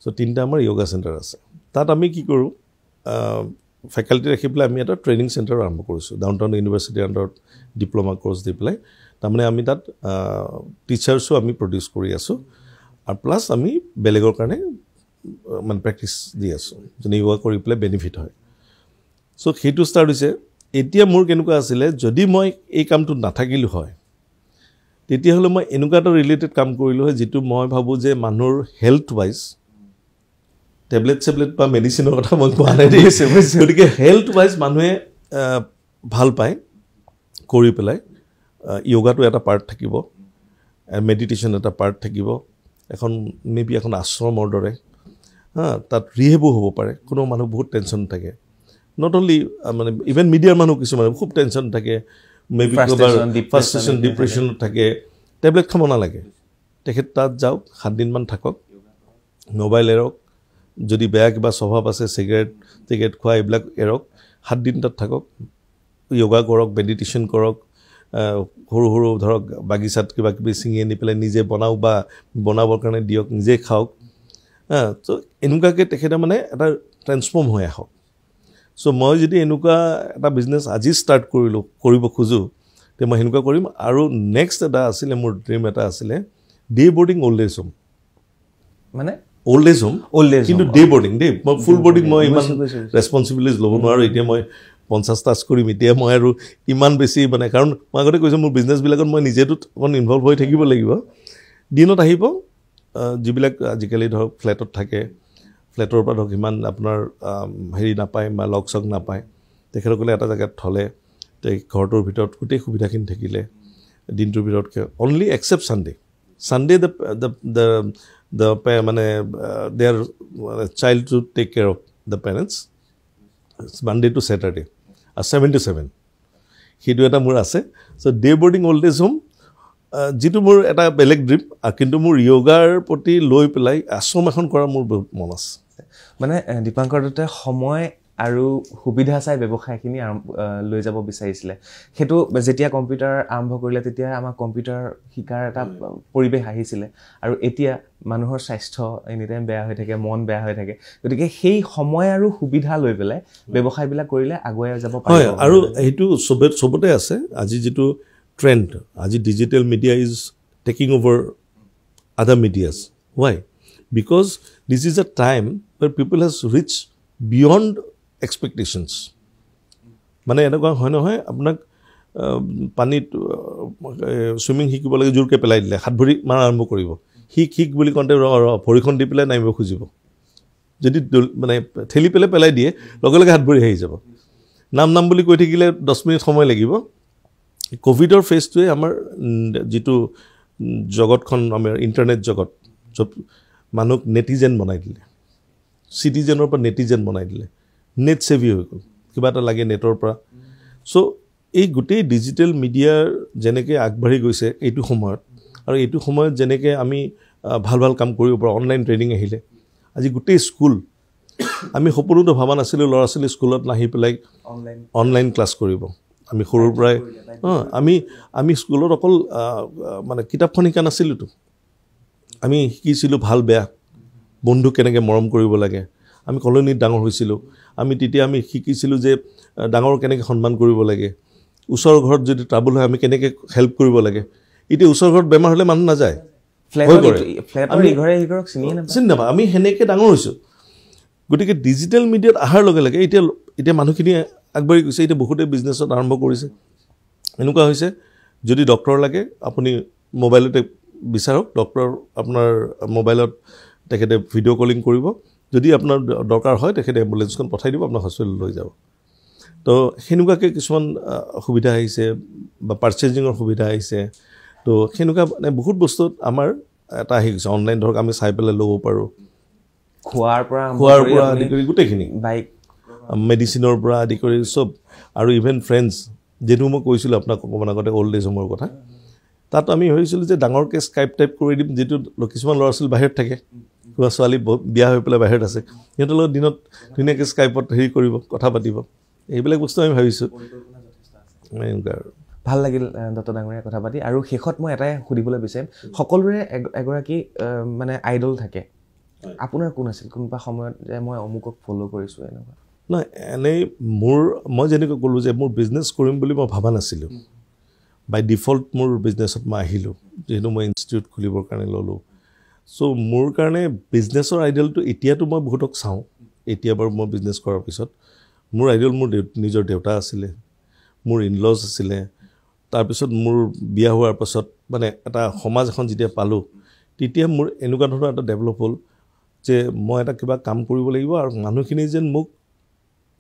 Speaker 2: চ' তিনিটা আমাৰ য়োগা চেণ্টাৰ আছে তাত আমি কি কৰোঁ ফেকাল্টি ৰাখি পেলাই আমি এটা ট্ৰেইনিং চেণ্টাৰ আৰম্ভ কৰিছোঁ ডাউন টাউন ইউনিভাৰ্চিটিৰ আণ্ডাৰত ডিপ্ল'মা কৰ্চ দি পেলাই তাৰমানে আমি তাত টিচাৰ্ছো আমি প্ৰডিউচ কৰি আছোঁ আৰু প্লাছ আমি বেলেগৰ কাৰণে মানে প্ৰেক্টিচ দি আছোঁ যোনে য়োগা কৰি পেলাই বেনিফিট হয় চ' সেইটো ষ্টাৰ্ট হৈছে এতিয়া মোৰ কেনেকুৱা আছিলে যদি মই এই কামটো নাথাকিলোঁ হয় তেতিয়াহ'লে মই এনেকুৱা এটা ৰিলেটেড কাম কৰিলোঁ হয় যিটো মই ভাবোঁ যে মানুহৰ হেল্থ ৱাইজ টেবলেট চেবলেট বা মেডিচিনৰ কথা মই কোৱা নাই গতিকে হেল্থ ৱাইজ মানুহে ভাল পায় কৰি পেলাই য়োগাটো এটা পাৰ্ট থাকিব মেডিটেশ্যন এটা পাৰ্ট থাকিব এখন মে বি এখন আশ্ৰমৰ দৰে হা তাত ৰিহেবো হ'ব পাৰে কোনো মানুহ বহুত টেনচন থাকে নট অনলি মানে ইভেন মিডিয়াৰ মানুহ কিছুমান খুব টেনচন থাকে মেবি ফাৰ্ষ্টেশ্যন ডিপ্ৰেশ্যনত থাকে টেবলেট খাব নালাগে তেখেত তাত যাওক সাতদিনমান থাকক মোবাইল এৰক যদি বেয়া কিবা স্বভাৱ আছে চিগাৰেট চিগাৰেট খোৱা এইবিলাক এৰক সাতদিন তাত থাকক য়োগা কৰক মেডিটেশ্যন কৰক সৰু সৰু ধৰক বাগিচাত কিবা কিবি ছিঙি আনি পেলাই নিজে বনাওক বা বনাবৰ কাৰণে দিয়ক নিজে খাওক তো এনেকুৱাকৈ তেখেতে মানে এটা ট্ৰেন্সফৰ্ম হৈ আহক চ' মই যদি এনেকুৱা এটা বিজনেছ আজি ষ্টাৰ্ট কৰিলোঁ কৰিব খোজোঁ তে মই সেনেকুৱা কৰিম আৰু নেক্সট এটা আছিলে মোৰ ড্ৰিম এটা আছিলে day boarding old age home মানে old age home old age কিন্তু ডে বৰ্ডিং দেই মই ফুল বৰ্ডিং মই ইমান ৰেছপনচিবিলিটিজ ল'ব নোৱাৰোঁ এতিয়া মই পঞ্চাছটা কৰিম এতিয়া মই আৰু ইমান বেছি মানে কাৰণ মই আগতে কৈছোঁ মোৰ বিজনেছবিলাকত মই নিজেতো অকণ ইনভল্ভ হৈ থাকিব লাগিব দিনত আহিব যিবিলাক আজিকালি ধৰক ফ্লেটত থাকে ফ্লেটৰ পৰা ধৰক সিমান আপোনাৰ হেৰি নাপায় বা লগ চগ নাপায় তেখেতসকলে এটা জেগাত থ'লে ঘৰটোৰ ভিতৰত গোটেই সুবিধাখিনি থাকিলে দিনটোৰ ভিতৰত only except Sunday Sunday the the the মানে they are child to take care of the parents Monday to Saturday' seventy seven সেইটো এটা মোৰ আছে so' day boarding old age home যিটো মোৰ এটা বেলেগ ড্ৰিম কিন্তু মোৰ য়োগাৰ প্ৰতি লৈ পেলাই আশ্ৰম এখন কৰা মোৰ বহুত মন আছে
Speaker 1: মানে দীপাংকৰ দত্তে সময় আৰু সুবিধা চাই ব্যৱসায়খিনি আৰম্ভ লৈ যাব বিচাৰিছিলে সেইটো যেতিয়া কম্পিউটাৰ আৰম্ভ কৰিলে তেতিয়া আমাৰ কম্পিউটাৰ শিকাৰ এটা পৰিৱেশ আহিছিলে আৰু এতিয়া মানুহৰ স্বাস্থ্য এনিটাইম বেয়া হৈ থাকে মন বেয়া হৈ থাকে গতিকে সেই সময় আৰু সুবিধা লৈ পেলাই ব্যৱসায়বিলাক কৰিলে আগুৱাই যাব পাৰে আৰু সেইটো
Speaker 2: চবে চবতে আছে আজি যিটো ট্ৰেণ্ড আজি digital media is taking over other medias why because this is a time people has reach beyond expectations মানে এনেকুৱা হয় নহয় আপোনাক পানীত চুইমিং শিকিব লাগে জোৰকৈ পেলাই দিলে হাত ভৰি মাৰ আৰম্ভ কৰিব শিক শিক বুলি কওঁতে ৰ ভৰিখন দি পেলাই নামিব খুজিব যদি মানে ঠেলি পেলাই পেলাই দিয়ে লগে লগে হাত ভৰি আহি যাব নাম নাম বুলি কৈ থাকিলে দহ মিনিট সময় লাগিব ক'ভিডৰ ফেজটোৱে আমাৰ যিটো জগতখন আমাৰ ইণ্টাৰনেট জগত য'ত মানুহক নেটিজেন বনাই দিলে চিটিজেনৰ পৰা নেটিজেন বনাই দিলে নেট ছেভি হৈ গ'ল কিবা এটা লাগে নেটৰ পৰা চ' এই গোটেই ডিজিটেল মিডিয়াৰ যেনেকৈ আগবাঢ়ি গৈছে এইটো সময়ত আৰু এইটো সময়ত যেনেকৈ আমি ভাল ভাল কাম কৰিব পাৰোঁ অনলাইন ট্ৰেইনিং আহিলে আজি গোটেই স্কুল আমি সপোনতো ভবা নাছিলোঁ ল'ৰা ছোৱালী স্কুলত নাহি পেলাই অনলাইন ক্লাছ কৰিব আমি সৰুৰ পৰাই আমি আমি স্কুলত অকল মানে কিতাপখন শিকা নাছিলোঁতো আমি শিকিছিলোঁ ভাল বেয়া বন্ধুক কেনেকৈ মৰম কৰিব লাগে আমি কলনীত ডাঙৰ হৈছিলোঁ আমি তেতিয়া আমি শিকিছিলোঁ যে ডাঙৰ কেনেকৈ সন্মান কৰিব লাগে ওচৰৰ ঘৰত যদি ট্ৰাবল হয় আমি কেনেকৈ হেল্প কৰিব লাগে এতিয়া ওচৰৰ ঘৰত বেমাৰ হ'লে মানুহ নাযায় চিনি নাপাওঁ আমি সেনেকৈ ডাঙৰ হৈছোঁ গতিকে ডিজিটেল মিডিয়াত অহাৰ লগে লগে এতিয়া এতিয়া মানুহখিনি আগবাঢ়ি গৈছে এতিয়া বহুতে বিজনেছত আৰম্ভ কৰিছে এনেকুৱা হৈছে যদি ডক্টৰ লাগে আপুনি মোবাইলতে বিচাৰক ডক্টৰ আপোনাৰ মোবাইলত তেখেতে ভিডিঅ' কলিং কৰিব যদি আপোনাৰ দৰকাৰ হয় তেখেতে এম্বুলেঞ্চখন পঠাই দিব আপোনাক হস্পিটেললৈ লৈ যাব তো সেনেকুৱাকৈ কিছুমান সুবিধা আহিছে বা পাৰ্চেজিঙৰ সুবিধা আহিছে তো সেনেকুৱা মানে বহুত বস্তুত আমাৰ এটা আহি গৈছে অনলাইন ধৰক আমি চাই পেলাই ল'ব পাৰোঁ
Speaker 1: খোৱাৰ পৰা খোৱাৰ পৰা আদি কৰি
Speaker 2: গোটেইখিনি বাইক মেডিচিনৰ পৰা আদি কৰি চব আৰু ইভেন ফ্ৰেণ্ডছ যিটো মই কৈছিলোঁ আপোনাক অকণমান আগতে অ'ল্ড এজ হোমৰ কথা তাত আমি ভাবিছিলোঁ যে ডাঙৰকৈ স্কাইপ টাইপ কৰি দিম যিটো কিছুমান ল'ৰা ছোৱালী বাহিৰত থাকে ল'ৰা ছোৱালী বিয়া হৈ পেলাই বাহিৰত আছে সিহঁতৰ লগত দিনত ধুনীয়াকৈ স্কাইপত হেৰি কৰিব কথা পাতিব এইবিলাক বস্তু আমি ভাবিছোঁ এনেকুৱা আৰু
Speaker 1: ভাল লাগিল দত্ত ডাঙৰীয়া কথা পাতি আৰু শেষত মই এটাই সুধিবলৈ বিচাৰিম সকলোৰে এগৰাকী মানে আইডল থাকে আপোনাৰ কোন আছিল কোনোবা সময়ত যে মই অমুকক ফ'ল' কৰিছোঁ এনেকুৱা
Speaker 2: নহয় এনেই মোৰ মই যেনেকৈ ক'লোঁ যে মোৰ বিজনেছ কৰিম বুলি মই ভবা নাছিলোঁ বাই ডিফল্ট মোৰ বিজনেছত মই আহিলোঁ যিহেতু মই ইনষ্টিটিউট খুলিবৰ কাৰণে ল'লোঁ চ' মোৰ কাৰণে বিজনেছৰ আইডিয়েলটো এতিয়াতো মই বহুতক চাওঁ এতিয়া বাৰু মই বিজনেছ কৰাৰ পিছত মোৰ আইডিয়েল মোৰ দেউ নিজৰ দেউতা আছিলে মোৰ ইনলজ আছিলে তাৰপিছত মোৰ বিয়া হোৱাৰ পাছত মানে এটা সমাজ এখন যেতিয়া পালোঁ তেতিয়া মোৰ এনেকুৱা ধৰণৰ এটা ডেভেলপ হ'ল যে মই এটা কিবা কাম কৰিব লাগিব আৰু মানুহখিনি যেন মোক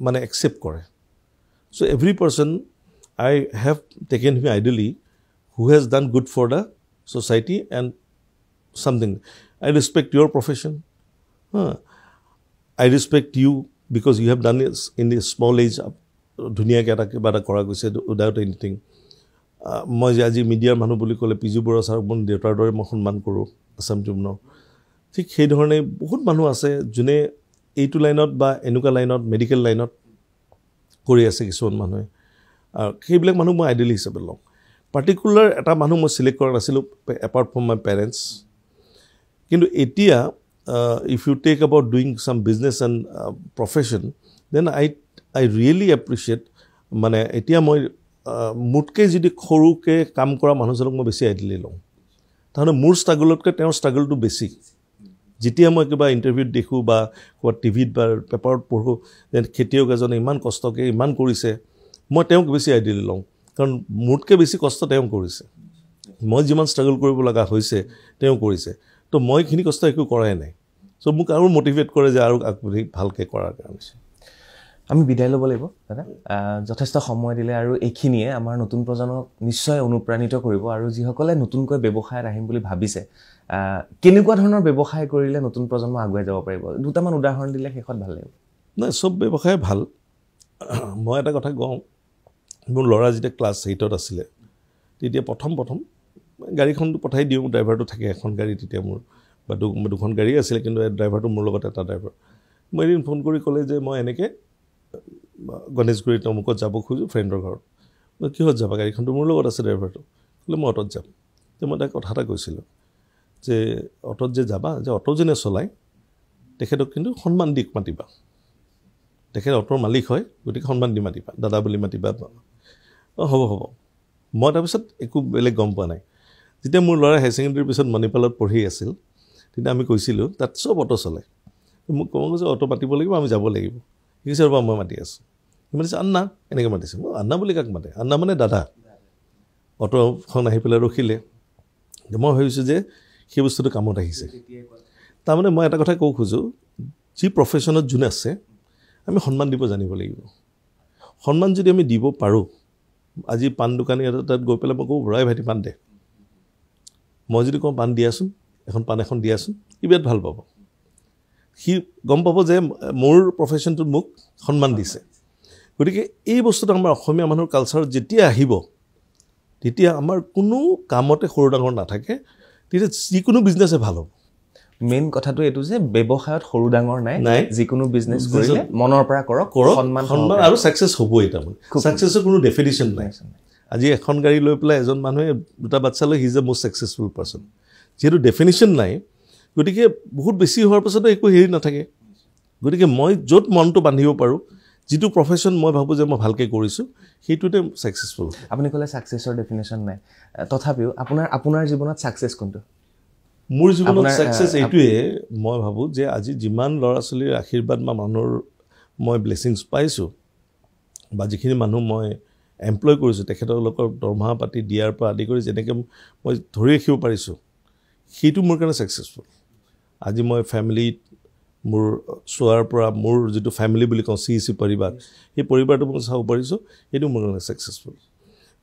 Speaker 2: মানে একচেপ্ট কৰে so' every person I have taken him ideally who has done good for the society and something. I respect your profession. I respect you because you have done this in a small age. Uh, ধুনীয়াকৈ এটা কিবা এটা কৰা গৈছে without anything মই যে আজি মিডিয়াৰ মানুহ বুলি ক'লে পি জি বৰা ছাৰক মোৰ দেউতাৰ দৰে মই সন্মান কৰোঁ আছাম জুমন ঠিক সেইধৰণে বহুত মানুহ আছে যোনে এইটো লাইনত বা এনেকুৱা লাইনত মেডিকেল লাইনত কৰি আছে কিছুমান মানুহে আৰু সেইবিলাক মানুহ মই আইডিয়েল হিচাপে লওঁ পাৰ্টিকুলাৰ এটা মানুহ মই ছিলেক্ট কৰা নাছিলোঁ এপাৰ্ট ফ্ৰম মাই পেৰেণ্টছ কিন্তু এতিয়া if you take about doing some business and profession then I I really appreciate মানে এতিয়া মই মোতকৈ যদি সৰুকৈ কাম কৰা মানুহজনক মই বেছি আইডলি লওঁ তাৰমানে মোৰ ষ্ট্ৰাগলতকৈ তেওঁৰ ষ্ট্ৰাগলটো বেছি যেতিয়া মই কিবা ইণ্টাৰভিউত দেখোঁ বা ক'ৰবাত টিভিত বা পেপাৰত পঢ়োঁ যে খেতিয়ক এজনে ইমান কষ্টকৈ ইমান কৰিছে মই তেওঁক বেছি আইডলি লওঁ কাৰণ মোতকৈ বেছি কষ্ট তেওঁ কৰিছে মই যিমান ষ্ট্ৰাগল কৰিব লগা হৈছে তেওঁ কৰিছে তো মই এইখিনি কষ্ট একো কৰাই নাই চ' মোক আৰু মটিভেট কৰে যে আৰু আগবাঢ়ি ভালকৈ কৰাৰ কাৰণে আমি বিদায় ল'ব লাগিব দাদা যথেষ্ট সময় দিলে আৰু
Speaker 1: এইখিনিয়ে আমাৰ নতুন প্ৰজন্মক নিশ্চয় অনুপ্ৰাণিত কৰিব আৰু যিসকলে নতুনকৈ ব্যৱসায়ত আহিম বুলি ভাবিছে কেনেকুৱা ধৰণৰ ব্যৱসায় কৰিলে নতুন প্ৰজন্ম আগুৱাই যাব পাৰিব দুটামান উদাহৰণ দিলে শেষত
Speaker 2: ভাল লাগিব নাই চব ব্যৱসায় ভাল মই এটা কথা কওঁ মোৰ ল'ৰা যেতিয়া ক্লাছ এইটত আছিলে তেতিয়া প্ৰথম প্ৰথম গাড়ীখনটো পঠাই দিওঁ ড্ৰাইভাৰটো থাকে এখন গাড়ী তেতিয়া মোৰ বা দুখন গাড়ীয়ে আছিলে কিন্তু ড্ৰাইভাৰটো মোৰ লগত এটা ড্ৰাইভাৰ মই এদিন ফোন কৰি ক'লে যে মই এনেকৈ গণেশগুৰি তমুকত যাব খোজোঁ ফ্ৰেণ্ডৰ ঘৰত মই কিহত যাবা গাড়ীখনটো মোৰ লগত আছে ড্ৰাইভাৰটো ক'লে মই অ'টত যাম তে মই তাক কথা এটা কৈছিলোঁ যে অ'টত যে যাবা যে অটো অ'টোজনে চলায় তেখেতক কিন্তু সন্মান দি মাতিবা তেখেত অ'টোৰ মালিক হয় গতিকে সন্মান দি মাতিবা দাদা বুলি মাতিবা অঁ হ'ব হ'ব মই তাৰপিছত একো বেলেগ গম পোৱা নাই যেতিয়া মোৰ ল'ৰা হায়াৰ ছেকেণ্ডেৰীৰ পিছত মণিপালত পঢ়ি আছিল তেতিয়া আমি কৈছিলোঁ তাত চব অ'টো চলে মোক ক'ব কৈছে অ'টো মাতিব লাগিব আমি যাব লাগিব শিকিছে ৰ'বা মই মাতি আছোঁ সি মাতিছে আন্না এনেকৈ মাতিছে মই আন্না বুলি কাক মাতে আন্না মানে দাদা অ'টোখন আহি পেলাই ৰখিলে মই ভাবিছোঁ যে সেই বস্তুটো কামত আহিছে তাৰমানে মই এটা কথা ক'ব খোজোঁ যি প্ৰফেশ্যনত যোন আছে আমি সন্মান দিব জানিব লাগিব সন্মান যদি আমি দিব পাৰোঁ আজি পাণ দোকানী এটা তাত গৈ পেলাই মই ক'ব বৰাই ভাইটি পাণ দে মই যদি কওঁ পাণ দিয়াচোন এখন পাণ এখন দিয়াচোন সি বিৰাট ভাল পাব সি গম পাব যে মোৰ প্ৰফেশ্যনটোত মোক সন্মান দিছে গতিকে এই বস্তুটো আমাৰ অসমীয়া মানুহৰ কালচাৰত যেতিয়া আহিব তেতিয়া আমাৰ কোনো কামতে সৰু ডাঙৰ নাথাকে তেতিয়া যিকোনো বিজনেছে ভাল হ'ব মেইন কথাটো এইটো যে ব্যৱসায়ত সৰু ডাঙৰ নাই নাই যিকোনো
Speaker 1: বিজনেছ কৰিলে মনৰ পৰা কৰক কৰক সন্মান সন্মান আৰু ছাকচেছ হ'বই তাৰমানে
Speaker 2: ছাকচেছৰ কোনো ডেফিনেশ্যন নাই আজি এখন গাড়ী লৈ পেলাই এজন মানুহে দুটা বাচ্ছা লৈ he is a most successful person যিহেতু ডেফিনেশ্যন নাই গতিকে বহুত বেছি হোৱাৰ পাছতো একো হেৰি নাথাকে গতিকে মই য'ত মনটো বান্ধিব পাৰোঁ যিটো প্ৰফেশ্যন মই ভাবোঁ যে মই ভালকৈ কৰিছোঁ সেইটোতে ছাকচেছফুল
Speaker 1: আপুনি ক'লে ছাকচেছৰ ডেফিনেশ্যন নাই তথাপিও আপোনাৰ আপোনাৰ জীৱনত ছাকচেছ কোনটো
Speaker 2: মোৰ জীৱনত ছাকচেছ এইটোৱে মই ভাবোঁ যে আজি যিমান ল'ৰা ছোৱালীৰ আশীৰ্বাদ বা মানুহৰ মই ব্লেচিংছ পাইছোঁ বা যিখিনি মানুহ মই এমপ্লয় কৰিছোঁ তেখেতলোকৰ দৰমহা পাতি দিয়াৰ পৰা আদি কৰি যেনেকৈ মই ধৰি ৰাখিব পাৰিছোঁ সেইটো মোৰ কাৰণে ছাকচেছফুল আজি মই ফেমিলিত মোৰ চোৱাৰ পৰা মোৰ যিটো ফেমিলি বুলি কওঁ চি চি পৰিবাৰ সেই পৰিবাৰটো মই চাব পাৰিছোঁ সেইটো মোৰ কাৰণে ছাকচেছফুল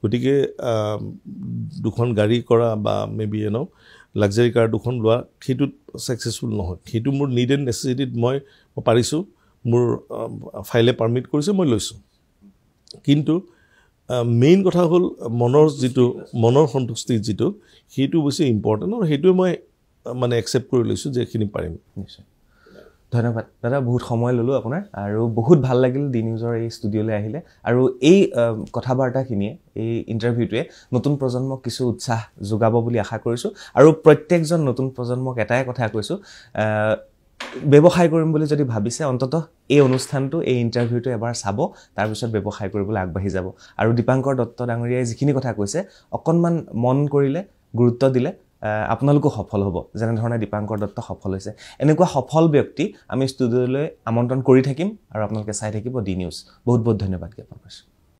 Speaker 2: গতিকে দুখন গাড়ী কৰা বা may be an luxury car দুখন লোৱা সেইটোত ছাকচেছফুল নহয় সেইটো মোৰ নিড এণ্ড নেচেচিটিত মই পাৰিছোঁ মোৰ ফাইলে পাৰ্মিট কৰিছে মই লৈছোঁ কিন্তু মেইন কথা হ'ল মনৰ যিটো মনৰ সন্তুষ্টি যিটো সেইটো বেছি ইম্পৰ্টেণ্ট আৰু সেইটোৱে মই মানে একচেপ্ট কৰি লৈছোঁ যে এইখিনি পাৰিম নিশ্চয় ধন্যবাদ দাদা বহুত সময়
Speaker 1: ল'লোঁ আপোনাৰ আৰু বহুত ভাল লাগিল ডি নিউজৰ এই ষ্টুডিঅ'লৈ আহিলে আৰু এই কথা বাৰ্তাখিনিয়ে এই ইণ্টাৰভিউটোৱে নতুন প্ৰজন্মক কিছু উৎসাহ যোগাব বুলি আশা কৰিছোঁ আৰু প্ৰত্যেকজন নতুন প্ৰজন্মক এটাই কথা কৈছোঁ ব্যৱসায় কৰিম বুলি যদি ভাবিছে অন্ততঃ এই অনুষ্ঠানটো এই ইণ্টাৰভিউটো এবাৰ চাব তাৰপিছত ব্যৱসায় কৰিবলৈ আগবাঢ়ি যাব আৰু দীপাংকৰ দত্ত ডাঙৰীয়াই যিখিনি কথা কৈছে অকণমান মন কৰিলে গুৰুত্ব দিলে আপোনালোকো সফল হ'ব যেনেধৰণে দীপাংকৰ দত্ত সফল হৈছে এনেকুৱা সফল ব্যক্তি আমি ষ্টুডিঅ'লৈ আমন্ত্ৰণ কৰি থাকিম আৰু আপোনালোকে চাই থাকিব ডি নিউজ বহুত বহুত ধন্যবাদ জ্ঞাপন কৰিছোঁ